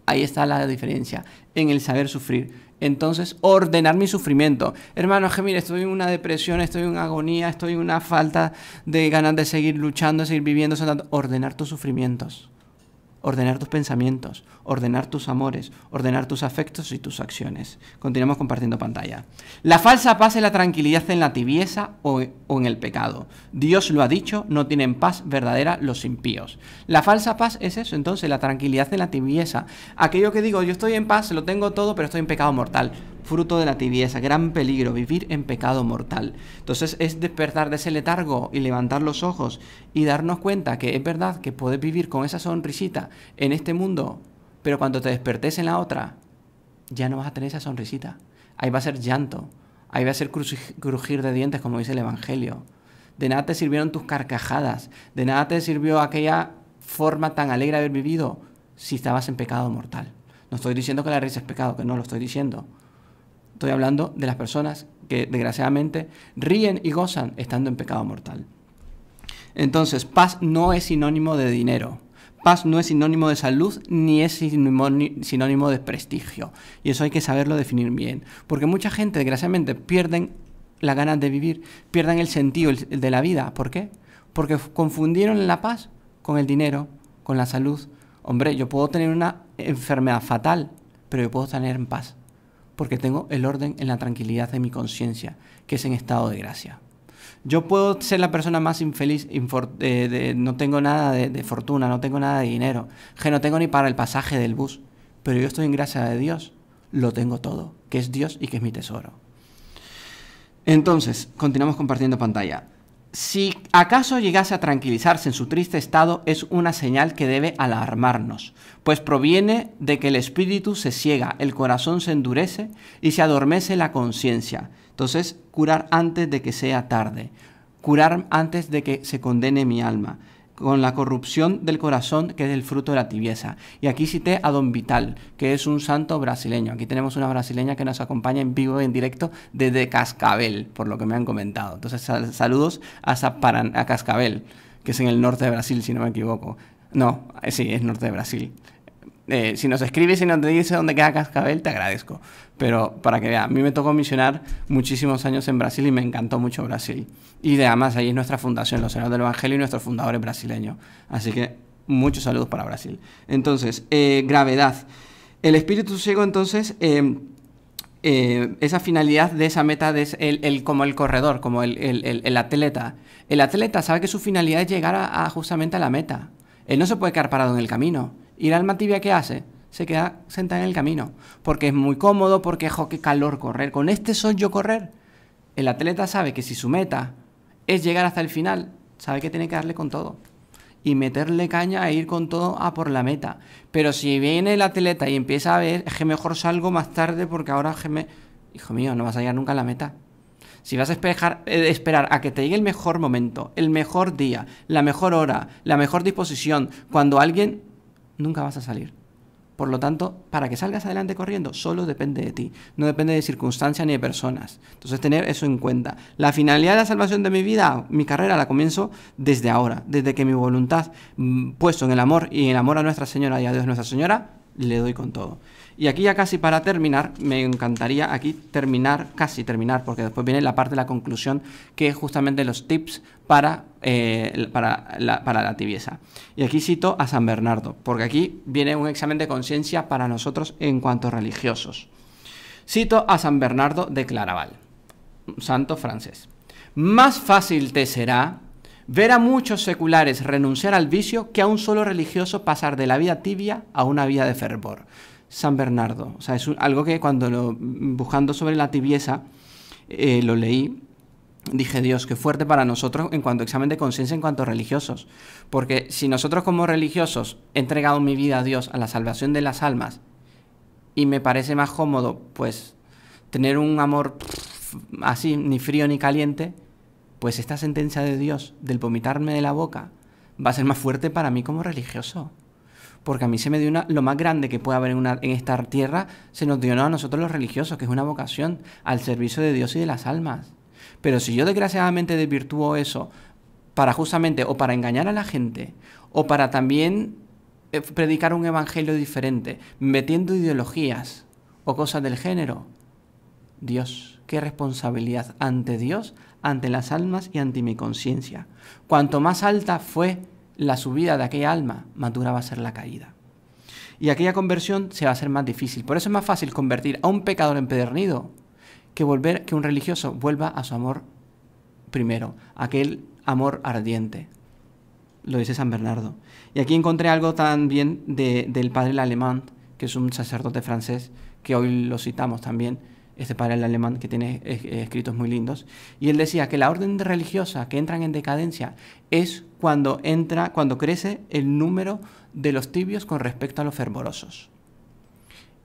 Ahí está la diferencia, en el saber sufrir entonces ordenar mi sufrimiento. hermano que mire, estoy en una depresión, estoy en una agonía, estoy en una falta de ganas de seguir luchando, de seguir viviendo, ordenar tus sufrimientos ordenar tus pensamientos, ordenar tus amores, ordenar tus afectos y tus acciones. Continuamos compartiendo pantalla. La falsa paz es la tranquilidad en la tibieza o, en el pecado. Dios lo ha dicho, no tienen paz verdadera los impíos. La falsa paz es eso, entonces, la tranquilidad en la tibieza. Aquello que digo, yo estoy en paz, lo tengo todo, pero estoy en pecado mortal fruto de la tibieza, gran peligro, vivir en pecado mortal. Entonces es despertar de ese letargo y levantar los ojos y darnos cuenta que es verdad que puedes vivir con esa sonrisita en este mundo, pero cuando te despertes en la otra, ya no vas a tener esa sonrisita. Ahí va a ser llanto, ahí va a ser crujir de dientes, como dice el Evangelio. De nada te sirvieron tus carcajadas, de nada te sirvió aquella forma tan alegre de haber vivido si estabas en pecado mortal. No estoy diciendo que la risa es pecado, que no lo estoy diciendo. Estoy hablando de las personas que desgraciadamente ríen y gozan estando en pecado mortal. Entonces, paz no es sinónimo de dinero. Paz no es sinónimo de salud ni es sinónimo de prestigio. Y eso hay que saberlo definir bien. Porque mucha gente, desgraciadamente, pierden las ganas de vivir, pierden el sentido de la vida. ¿Por qué? Porque confundieron la paz con el dinero, con la salud. Hombre, yo puedo tener una enfermedad fatal, pero yo puedo tener en paz porque tengo el orden en la tranquilidad de mi conciencia, que es en estado de gracia. Yo puedo ser la persona más infeliz, eh, no tengo nada de, de, fortuna, no tengo nada de dinero, que no tengo ni para el pasaje del bus, pero yo estoy en gracia de Dios, lo tengo todo, que es Dios y que es mi tesoro. Entonces, continuamos compartiendo pantalla. Si acaso llegase a tranquilizarse en su triste estado es una señal que debe alarmarnos, pues proviene de que el espíritu se ciega, el corazón se endurece y se adormece la conciencia. Entonces, curar antes de que sea tarde, curar antes de que se condene mi alma con la corrupción del corazón que es el fruto de la tibieza. Y aquí cité a Don Vital, que es un santo brasileño. Aquí tenemos una brasileña que nos acompaña en vivo y en directo desde Cascabel, por lo que me han comentado. Entonces, saludos a Cascabel, que es en el norte de Brasil, si no me equivoco. No, eh, sí, es norte de Brasil. Eh, si nos escribes y nos dices dónde queda Cascabel, te agradezco. Pero para que vea a mí me tocó misionar muchísimos años en Brasil y me encantó mucho Brasil. Y además ahí es nuestra fundación, los Hermanos del Evangelio y nuestro fundador es brasileño. Así que muchos saludos para Brasil. Entonces, eh, gravedad. El espíritu ciego entonces... Eh, esa finalidad de esa meta es el, como el corredor, como el, atleta. El atleta sabe que su finalidad es llegar a justamente a la meta. Él no se puede quedar parado en el camino. ¿Y el alma tibia ¿qué hace? Se queda sentada en el camino, porque es muy cómodo, porque jo, qué calor correr. Con este sol yo correr. El atleta sabe que si su meta es llegar hasta el final, sabe que tiene que darle con todo. Y meterle caña e ir con todo a por la meta. Pero si viene el atleta y empieza a ver, es que mejor salgo más tarde porque ahora Hijo mío, no vas a llegar nunca a la meta. Si vas a eh, esperar, a que te llegue el mejor momento, el mejor día, la mejor hora, la mejor disposición, cuando alguien nunca vas a salir. Por lo tanto, para que salgas adelante corriendo, solo depende de ti. No depende de circunstancias ni de personas. Entonces, tener eso en cuenta. La finalidad de la salvación de mi vida, mi carrera, la comienzo desde ahora. Desde que mi voluntad, mm, puesto en el amor y en el amor a Nuestra Señora y a Dios Nuestra Señora, le doy con todo. Y aquí ya casi para terminar, me encantaría aquí terminar, casi terminar, porque después viene la parte de la conclusión, que es justamente los tips para, eh, para, la, tibieza. Y aquí cito a San Bernardo, porque aquí viene un examen de conciencia para nosotros en cuanto religiosos. Cito a San Bernardo de Claraval, santo francés. Más fácil te será ver a muchos seculares renunciar al vicio que a un solo religioso pasar de la vida tibia a una vida de fervor. San Bernardo. O sea, es algo que cuando lo, buscando sobre la tibieza eh, lo leí, dije, Dios, qué fuerte para nosotros en cuanto a examen de conciencia, en cuanto religiosos. Porque si nosotros como religiosos he entregado mi vida a Dios, a la salvación de las almas, y me parece más cómodo, pues, tener un amor así, ni frío ni caliente, pues esta sentencia de Dios, del vomitarme de la boca, va a ser más fuerte para mí como religioso porque a mí se me dio una, lo más grande que puede haber en, una, en esta tierra, se nos dio a nosotros los religiosos, que es una vocación al servicio de Dios y de las almas. Pero si yo desgraciadamente desvirtúo eso para justamente o para engañar a la gente o para también eh, predicar un evangelio diferente, metiendo ideologías o cosas del género, Dios, qué responsabilidad ante Dios, ante las almas y ante mi conciencia. Cuanto más alta fue la subida de aquella alma, más va a ser la caída. Y aquella conversión se va a hacer más difícil. Por eso es más fácil convertir a un pecador empedernido que volver que un religioso vuelva a su amor primero, aquel amor ardiente. Lo dice San Bernardo. Y aquí encontré algo también de, del padre alemán, que es un sacerdote francés, que hoy lo citamos también, este para el alemán que tiene escritos muy lindos, y él decía que la orden religiosa que entran en decadencia es cuando entra, cuando crece el número de los tibios con respecto a los fervorosos.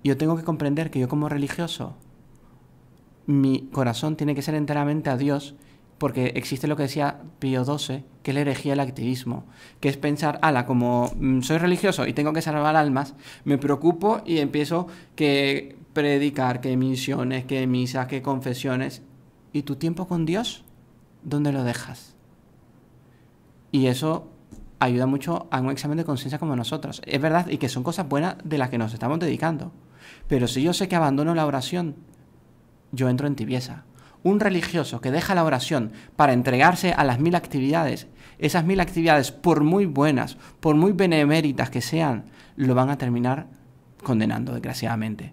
Yo tengo que comprender que yo como religioso, mi corazón tiene que ser enteramente a Dios, porque existe lo que decía Pío XII, que es la herejía del activismo, que es pensar, ala, como mm, soy religioso y tengo que salvar almas, me preocupo y empiezo que predicar, qué misiones, qué misas, qué confesiones. ¿Y tu tiempo con Dios? ¿Dónde lo dejas? Y eso ayuda mucho a un examen de conciencia como nosotros. Es verdad, y que son cosas buenas de las que nos estamos dedicando. Pero si yo sé que abandono la oración, yo entro en tibieza. Un religioso que deja la oración para entregarse a las mil actividades, esas mil actividades, por muy buenas, por muy beneméritas que sean, lo van a terminar condenando, desgraciadamente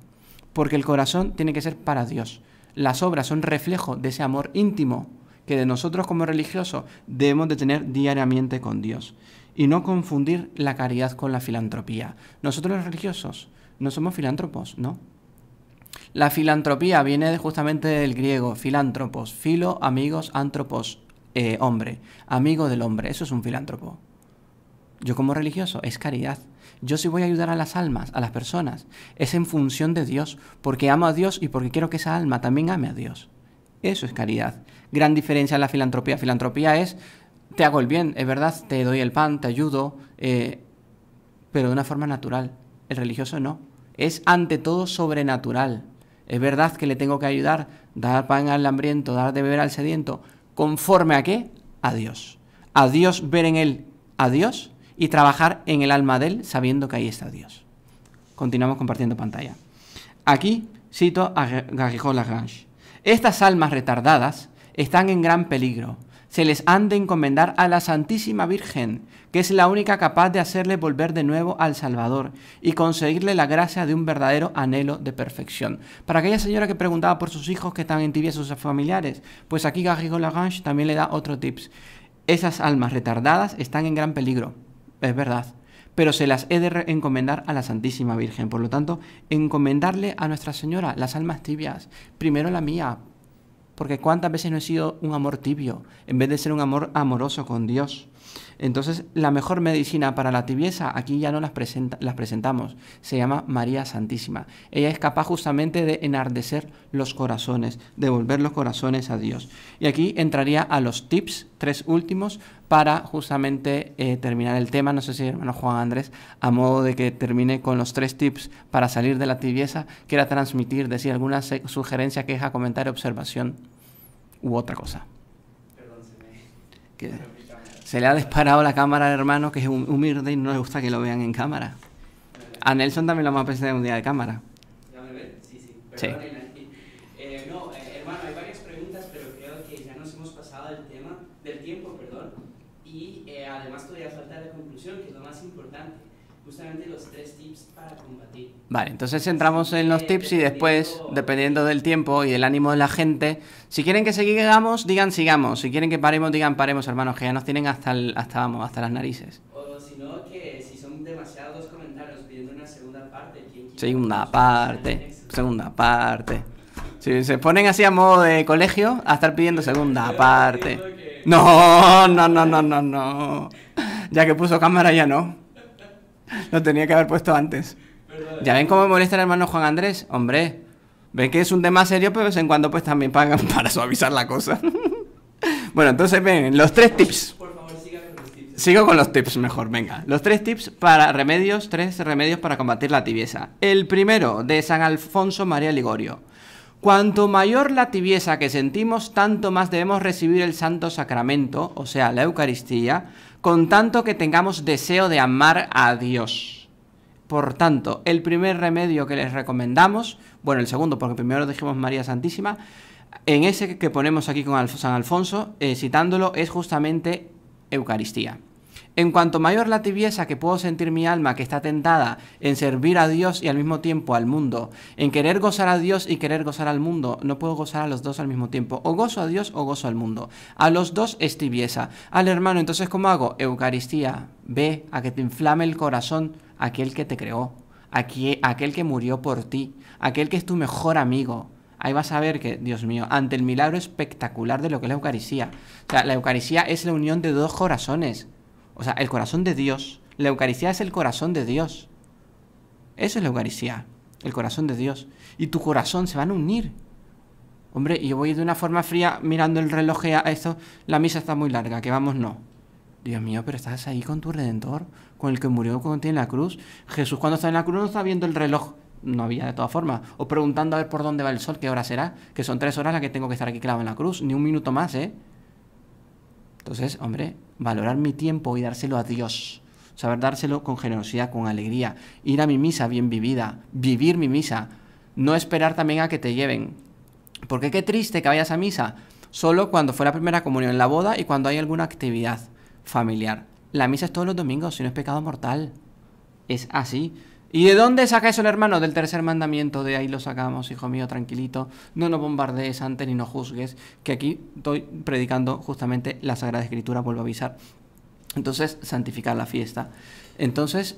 porque el corazón tiene que ser para Dios. Las obras son reflejo de ese amor íntimo que de nosotros como religiosos debemos de tener diariamente con Dios. Y no confundir la caridad con la filantropía. Nosotros los religiosos no somos filántropos, ¿no? La filantropía viene justamente del griego, filántropos, filo, amigos, antropos, eh, hombre, amigo del hombre. Eso es un filántropo. Yo como religioso, es caridad. Yo sí voy a ayudar a las almas, a las personas. Es en función de Dios, porque amo a Dios y porque quiero que esa alma también ame a Dios. Eso es caridad. Gran diferencia en la filantropía. Filantropía es, te hago el bien, es verdad, te doy el pan, te ayudo, eh, pero de una forma natural. El religioso no. Es ante todo sobrenatural. Es verdad que le tengo que ayudar, dar pan al hambriento, dar de beber al sediento, conforme a qué? A Dios. A Dios ver en él a Dios y trabajar en el alma de él sabiendo que ahí está Dios. Continuamos compartiendo pantalla. Aquí cito a Garrigó Lagrange. Estas almas retardadas están en gran peligro. Se les han de encomendar a la Santísima Virgen, que es la única capaz de hacerle volver de nuevo al Salvador y conseguirle la gracia de un verdadero anhelo de perfección. Para aquella señora que preguntaba por sus hijos que están en tibia sus familiares, pues aquí Garrigó Lagrange también le da otro tips. Esas almas retardadas están en gran peligro es verdad, pero se las he de encomendar a la Santísima Virgen. Por lo tanto, encomendarle a Nuestra Señora las almas tibias, primero la mía, porque cuántas veces no he sido un amor tibio, en vez de ser un amor amoroso con Dios. Entonces, la mejor medicina para la tibieza, aquí ya no las, las presentamos, se llama María Santísima. Ella es capaz justamente de enardecer los corazones, devolver los corazones a Dios. Y aquí entraría a los tips, tres últimos, para justamente eh, terminar el tema. No sé si hermano Juan Andrés, a modo de que termine con los tres tips para salir de la tibieza, quiera transmitir, decir alguna sugerencia, queja, comentario, observación u otra cosa. Se le ha disparado la cámara al hermano, que es humilde y no le gusta que lo vean en cámara. A Nelson también lo vamos a presentar un día de cámara. Ya me ven, sí, sí. sí. Eh, no, eh, hermano, hay varias preguntas, pero creo que ya nos hemos pasado del tema, del tiempo, perdón. Y eh, además todavía falta la conclusión, que es lo más importante. Justamente los tres Vale, entonces entramos en los tips y después, dependiendo del tiempo y el ánimo de la gente, si quieren que sigamos, digan sigamos. Si quieren que paremos, digan paremos, hermanos, que ya nos tienen hasta, hasta, vamos, hasta las narices. O si no, que si son demasiados comentarios pidiendo una segunda parte. Segunda parte, segunda parte. Si se ponen así a modo de colegio, a estar pidiendo segunda parte. No, no, no, no, no, no. Ya que puso cámara, ya no. Lo tenía que haber puesto antes. ¿Ya ven cómo me molesta el hermano Juan Andrés? Hombre, ven que es un tema serio, pero de vez en cuando pues también pagan *laughs* para suavizar la cosa. *laughs* bueno, entonces ven, los tres tips. Por favor, siga con los tips. Sigo con los tips mejor, venga. Los tres tips para remedios, tres remedios para combatir la tibieza. El primero, de San Alfonso María Ligorio. Cuanto mayor la tibieza que sentimos, tanto más debemos recibir el Santo Sacramento, o sea, la Eucaristía, con tanto que tengamos deseo de amar a Dios. Por tanto, el primer remedio que les recomendamos, bueno, el segundo, porque primero lo dijimos María Santísima, en ese que ponemos aquí con San Alfonso, eh, citándolo, es justamente Eucaristía. En cuanto mayor la tibieza que puedo sentir mi alma, que está tentada en servir a Dios y al mismo tiempo al mundo, en querer gozar a Dios y querer gozar al mundo, no puedo gozar a los dos al mismo tiempo. O gozo a Dios o gozo al mundo. A los dos es tibieza. Al hermano, entonces, ¿cómo hago? Eucaristía. Ve a que te inflame el corazón aquel que te creó, aquel, aquel que murió por ti, aquel que es tu mejor amigo. Ahí vas a ver que, Dios mío, ante el milagro espectacular de lo que es la Eucaristía. O sea, la Eucaristía es la unión de dos corazones. O sea, el corazón de Dios. La Eucaristía es el corazón de Dios. Eso es la Eucaristía, el corazón de Dios. Y tu corazón se van a unir. Hombre, y yo voy de una forma fría mirando el reloj a esto, la misa está muy larga, que vamos no. Dios mío, pero estás ahí con tu redentor, con el que murió cuando en la cruz. Jesús cuando está en la cruz no está viendo el reloj, no había de todas formas, o preguntando a ver por dónde va el sol, qué hora será, que son tres horas las que tengo que estar aquí clavado en la cruz, ni un minuto más, ¿eh? Entonces, hombre, valorar mi tiempo y dárselo a Dios, saber dárselo con generosidad, con alegría, ir a mi misa bien vivida, vivir mi misa, no esperar también a que te lleven. Porque qué triste que vayas a misa solo cuando fue la primera comunión, en la boda y cuando hay alguna actividad familiar. La misa es todos los domingos, si no es pecado mortal. Es así. ¿Y de dónde saca eso el hermano? Del tercer mandamiento, de ahí lo sacamos, hijo mío, tranquilito. No nos bombardees antes ni nos juzgues, que aquí estoy predicando justamente la Sagrada Escritura, vuelvo a avisar. Entonces, santificar la fiesta. Entonces,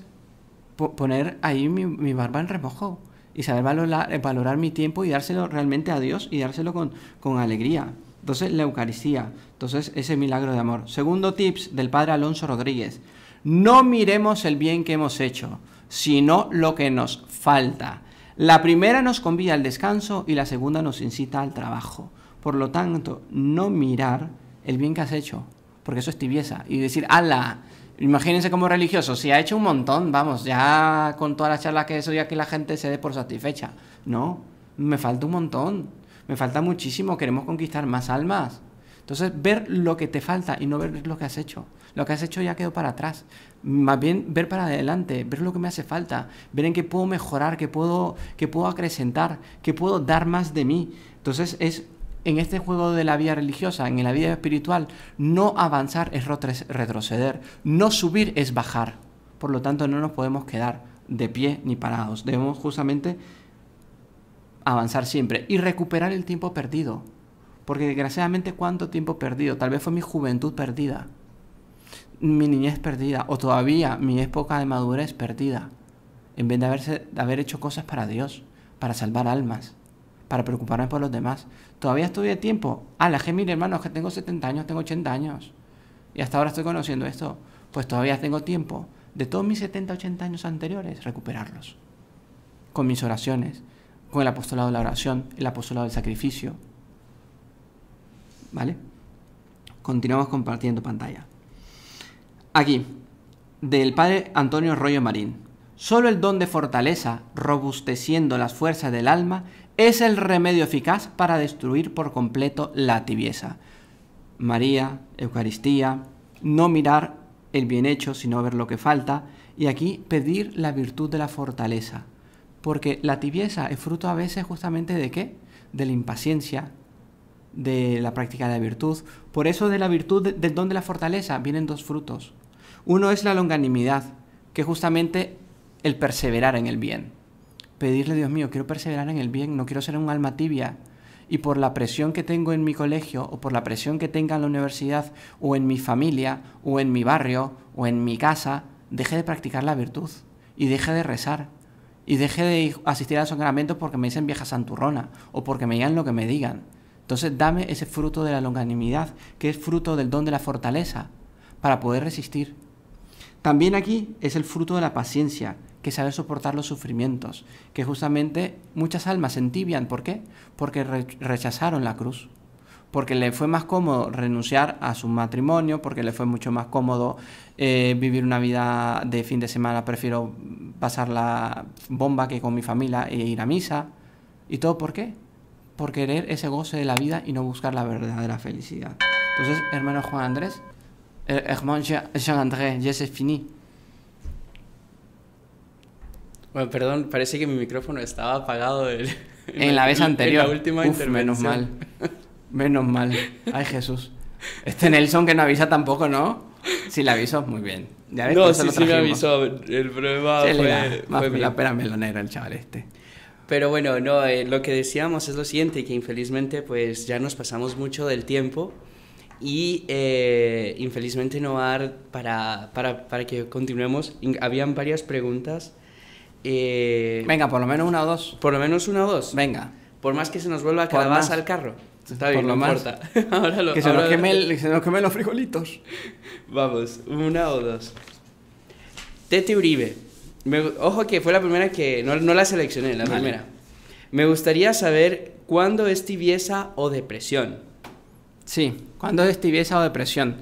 poner ahí mi, barba en remojo y saber valorar, valorar, mi tiempo y dárselo realmente a Dios y dárselo con, con alegría. Entonces, la Eucaristía. Entonces, ese milagro de amor. Segundo tips del padre Alonso Rodríguez. No miremos el bien que hemos hecho, sino lo que nos falta. La primera nos convida al descanso y la segunda nos incita al trabajo. Por lo tanto, no mirar el bien que has hecho, porque eso es tibieza. Y decir, ala, imagínense como religioso, si ha hecho un montón, vamos, ya con todas las charlas que eso, ya que la gente se dé por satisfecha. No, me falta un montón me falta muchísimo, queremos conquistar más almas. Entonces, ver lo que te falta y no ver lo que has hecho. Lo que has hecho ya quedó para atrás. Más bien ver para adelante, ver lo que me hace falta, ver en qué puedo mejorar, qué puedo, qué puedo acrecentar, qué puedo dar más de mí. Entonces, es en este juego de la vida religiosa, en la vida espiritual, no avanzar es retroceder, no subir es bajar. Por lo tanto, no nos podemos quedar de pie ni parados. Debemos justamente avanzar siempre y recuperar el tiempo perdido. Porque desgraciadamente cuánto tiempo perdido, tal vez fue mi juventud perdida, mi niñez perdida o todavía mi época de madurez perdida, en vez de, haberse, haber hecho cosas para Dios, para salvar almas, para preocuparme por los demás. Todavía estoy de tiempo. Ah, la gente mire hermano, que tengo 70 años, tengo 80 años y hasta ahora estoy conociendo esto. Pues todavía tengo tiempo de todos mis 70, 80 años anteriores recuperarlos con mis oraciones, con el apostolado de la oración, el apostolado del sacrificio. ¿Vale? Continuamos compartiendo pantalla. Aquí, del padre Antonio Arroyo Marín. Solo el don de fortaleza, robusteciendo las fuerzas del alma, es el remedio eficaz para destruir por completo la tibieza. María, Eucaristía, no mirar el bien hecho, sino ver lo que falta, y aquí pedir la virtud de la fortaleza. Porque la tibieza es fruto a veces justamente de qué? De la impaciencia, de la práctica de la virtud. Por eso de la virtud, del don de la fortaleza, vienen dos frutos. Uno es la longanimidad, que es justamente el perseverar en el bien. Pedirle, Dios mío, quiero perseverar en el bien, no quiero ser un alma tibia. Y por la presión que tengo en mi colegio, o por la presión que tenga en la universidad, o en mi familia, o en mi barrio, o en mi casa, deje de practicar la virtud y deje de rezar y dejé de asistir a los porque me dicen vieja santurrona o porque me digan lo que me digan. Entonces dame ese fruto de la longanimidad, que es fruto del don de la fortaleza, para poder resistir. También aquí es el fruto de la paciencia, que sabe saber soportar los sufrimientos, que justamente muchas almas se entibian. ¿Por qué? Porque rechazaron la cruz porque le fue más cómodo renunciar a su matrimonio, porque le fue mucho más cómodo eh, vivir una vida de fin de semana, prefiero pasar la bomba que con mi familia e ir a misa. ¿Y todo por qué? Por querer ese goce de la vida y no buscar la verdadera felicidad. Entonces, hermano Juan Andrés, eh, hermano Jean Andrés, ya se fini Bueno, perdón, parece que mi micrófono estaba apagado *laughs* en la vez anterior. última intervención. Menos mal. *laughs* Menos mal. Ay, Jesús. Este Nelson que no avisa tampoco, ¿no? Sí, la avisó muy bien. No, sí, sí me avisó. El problema fue, la melonera el chaval este. Pero bueno, no, eh, lo que decíamos es lo siguiente, que infelizmente pues ya nos pasamos mucho del tiempo y eh, infelizmente no va dar para, que continuemos. Habían varias preguntas. Eh, Venga, por lo menos una o dos. Por lo menos una o dos. Venga. Por más que se nos vuelva a más al carro. Está bien, no importa. Ahora que, se Nos quemen, los frijolitos. Vamos, una o dos. Tete Uribe. ojo que fue la primera que. No, no la seleccioné, la primera. Me gustaría saber cuándo es tibieza o depresión. Sí, cuándo es tibieza o depresión.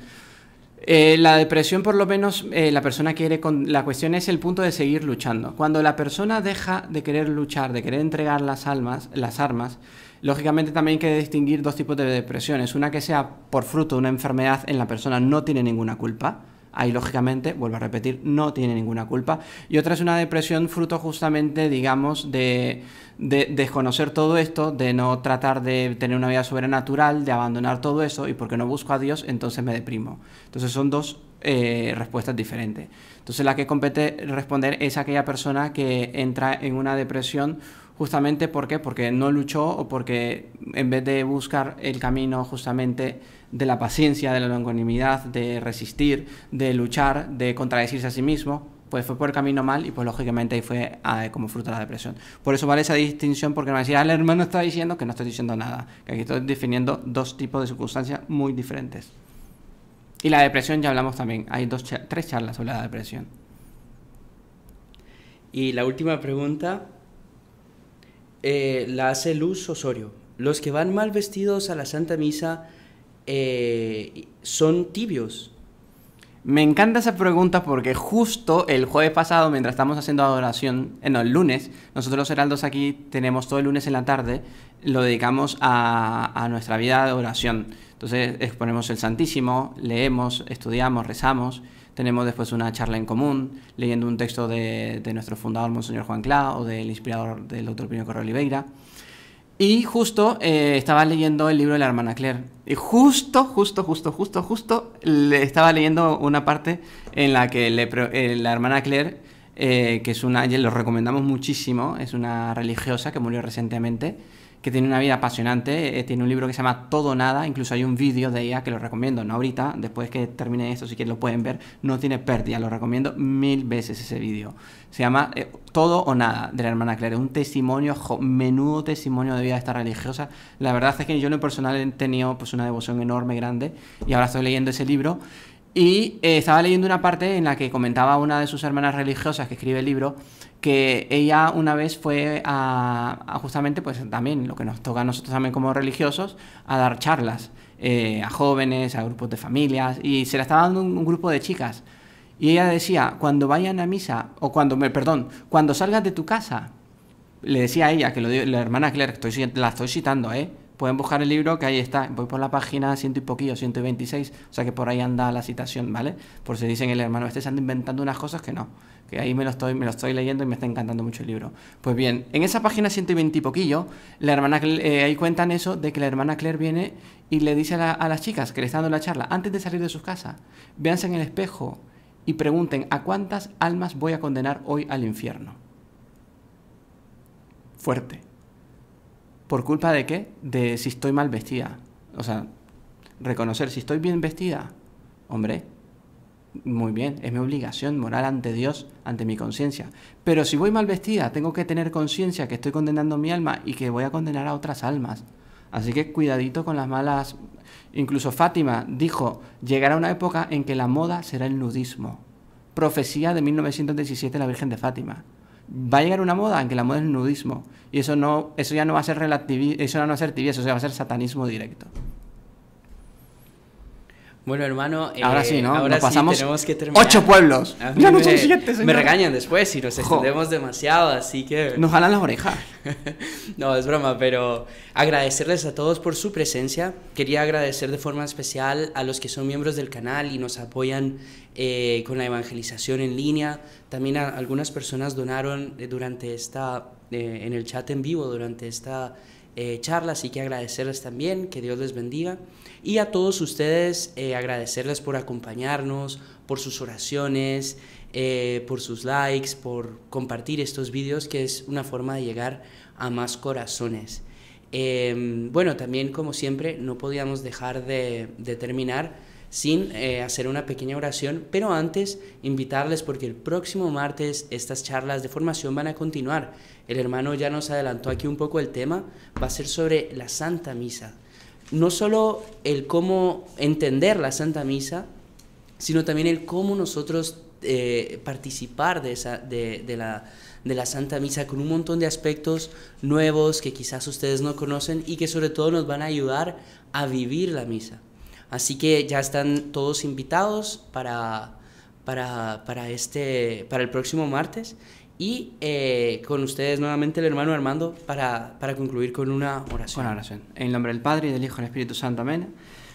Eh, la depresión, por lo menos, eh, la persona quiere. Con... La cuestión es el punto de seguir luchando. Cuando la persona deja de querer luchar, de querer entregar las, almas, las armas Lógicamente también hay que distinguir dos tipos de depresiones. Una que sea por fruto de una enfermedad en la persona no tiene ninguna culpa. Ahí lógicamente, vuelvo a repetir, no tiene ninguna culpa. Y otra es una depresión fruto justamente, digamos, de, desconocer todo esto, de no tratar de tener una vida sobrenatural, de abandonar todo eso y porque no busco a Dios, entonces me deprimo. Entonces son dos eh, respuestas diferentes. Entonces la que compete responder es aquella persona que entra en una depresión justamente ¿por qué? porque no luchó o porque en vez de buscar el camino justamente de la paciencia, de la longanimidad, de resistir, de luchar, de contradecirse a sí mismo, pues fue por el camino mal y pues lógicamente ahí fue ah, como fruto de la depresión. Por eso vale esa distinción porque me decía, ah, el hermano está diciendo que no estoy diciendo nada, que aquí estoy definiendo dos tipos de circunstancias muy diferentes. Y la depresión ya hablamos también, hay dos, tres charlas sobre la depresión. Y la última pregunta eh, la hace Luz Osorio. Los que van mal vestidos a la Santa Misa eh, son tibios. Me encanta esa pregunta porque justo el jueves pasado, mientras estamos haciendo adoración, en eh, el lunes, nosotros los heraldos aquí tenemos todo el lunes en la tarde, lo dedicamos a, a nuestra vida de oración. Entonces exponemos el Santísimo, leemos, estudiamos, rezamos. Tenemos después una charla en común, leyendo un texto de, de nuestro fundador, Monseñor Juan Cla, o del inspirador del doctor Pino Correo Oliveira. Y justo eh, estaba leyendo el libro de la hermana Claire. Y justo, justo, justo, justo, justo, le estaba leyendo una parte en la que eh, la hermana Claire, eh, que es una, lo recomendamos muchísimo, es una religiosa que murió recientemente, que tiene una vida apasionante. Eh, tiene un libro que se llama Todo Nada, incluso hay un vídeo de ella que lo recomiendo, no ahorita, después que termine esto, si quieren lo pueden ver. No tiene pérdida, lo recomiendo mil veces ese vídeo. Se llama eh, Todo o Nada de la hermana Claire. Un testimonio, menudo testimonio de vida de esta religiosa. La verdad es que yo en personal he tenido pues, una devoción enorme, grande, y ahora estoy leyendo ese libro. Y eh, estaba leyendo una parte en la que comentaba una de sus hermanas religiosas que escribe el libro que ella una vez fue a, justamente, pues también lo que nos toca a nosotros también como religiosos, a dar charlas eh, a jóvenes, a grupos de familias, y se la estaba dando un, grupo de chicas. Y ella decía, cuando vayan a misa, o cuando, me perdón, cuando salgas de tu casa, le decía a ella, que lo dio, la hermana Claire, estoy, la estoy citando, ¿eh? pueden buscar el libro que ahí está. Voy por la página ciento y poquillo, 126, o sea que por ahí anda la citación, ¿vale? Por si dicen el hermano, este se anda inventando unas cosas que no, que ahí me lo estoy, me lo estoy leyendo y me está encantando mucho el libro. Pues bien, en esa página 120 y poquillo, la hermana eh, ahí cuentan eso de que la hermana Claire viene y le dice a, las chicas que le están dando la charla, antes de salir de sus casas, véanse en el espejo y pregunten a cuántas almas voy a condenar hoy al infierno. Fuerte. ¿Por culpa de qué? De si estoy mal vestida. O sea, reconocer si estoy bien vestida. Hombre, muy bien, es mi obligación moral ante Dios, ante mi conciencia. Pero si voy mal vestida, tengo que tener conciencia que estoy condenando mi alma y que voy a condenar a otras almas. Así que cuidadito con las malas... Incluso Fátima dijo, llegará una época en que la moda será el nudismo. Profecía de 1917 la Virgen de Fátima va a llegar una moda en que la moda es el nudismo. Y eso, no, eso ya no va a ser eso ya no va a ser eso va a ser satanismo directo. Bueno, hermano, ahora sí, eh, ¿no? Ahora pasamos que ocho pueblos. Ya no son siete, señor. Me regañan después si nos extendemos demasiado, así que... Nos jalan las orejas. *laughs* no, es broma, pero agradecerles a todos por su presencia. Quería agradecer de forma especial a los que son miembros del canal y nos apoyan eh, con la evangelización en línea. También algunas personas donaron eh, durante esta, eh, en el chat en vivo, durante esta charla, así que agradecerles también, que Dios les bendiga. Y a todos ustedes agradecerles por acompañarnos, por sus oraciones, por sus likes, por compartir estos vídeos, que es una forma de llegar a más corazones. Em, bueno, también como siempre, no podíamos dejar de, de terminar sin eh, hacer una pequeña oración, pero antes invitarles porque el próximo martes estas charlas de formación van a continuar. El hermano ya nos adelantó aquí un poco el tema, va a ser sobre la Santa Misa. No solo el cómo entender la Santa Misa, sino también el cómo nosotros eh, participar de, esa, de, la, de la Santa Misa con un montón de aspectos nuevos que quizás ustedes no conocen y que sobre todo nos van a ayudar a vivir la misa. Así que ya están todos invitados para, para, este, para el próximo martes. Y eh, con ustedes nuevamente el hermano Armando para, concluir con una oración. Una oración. En nombre del Padre y del Hijo y del Espíritu Santo. Amén.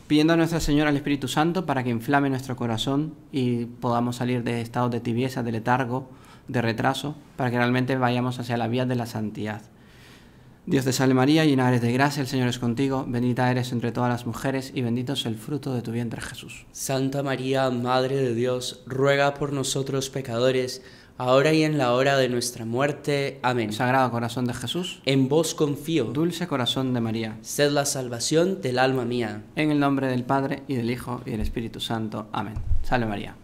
Pidiendo a Nuestra Señora al Espíritu Santo para que inflame nuestro corazón y podamos salir de estados de tibieza, de letargo, de retraso, para que realmente vayamos hacia la vía de la santidad. Dios te salve María, llena eres de gracia, el Señor es contigo, bendita eres entre todas las mujeres y bendito es el fruto de tu vientre Jesús. Santa María, Madre de Dios, ruega por nosotros pecadores, ahora y en la hora de nuestra muerte. Amén. Sagrado corazón de Jesús, en vos confío. Dulce corazón de María, sed la salvación del alma mía. En el nombre del Padre, y del Hijo, y del Espíritu Santo. Amén. Salve María.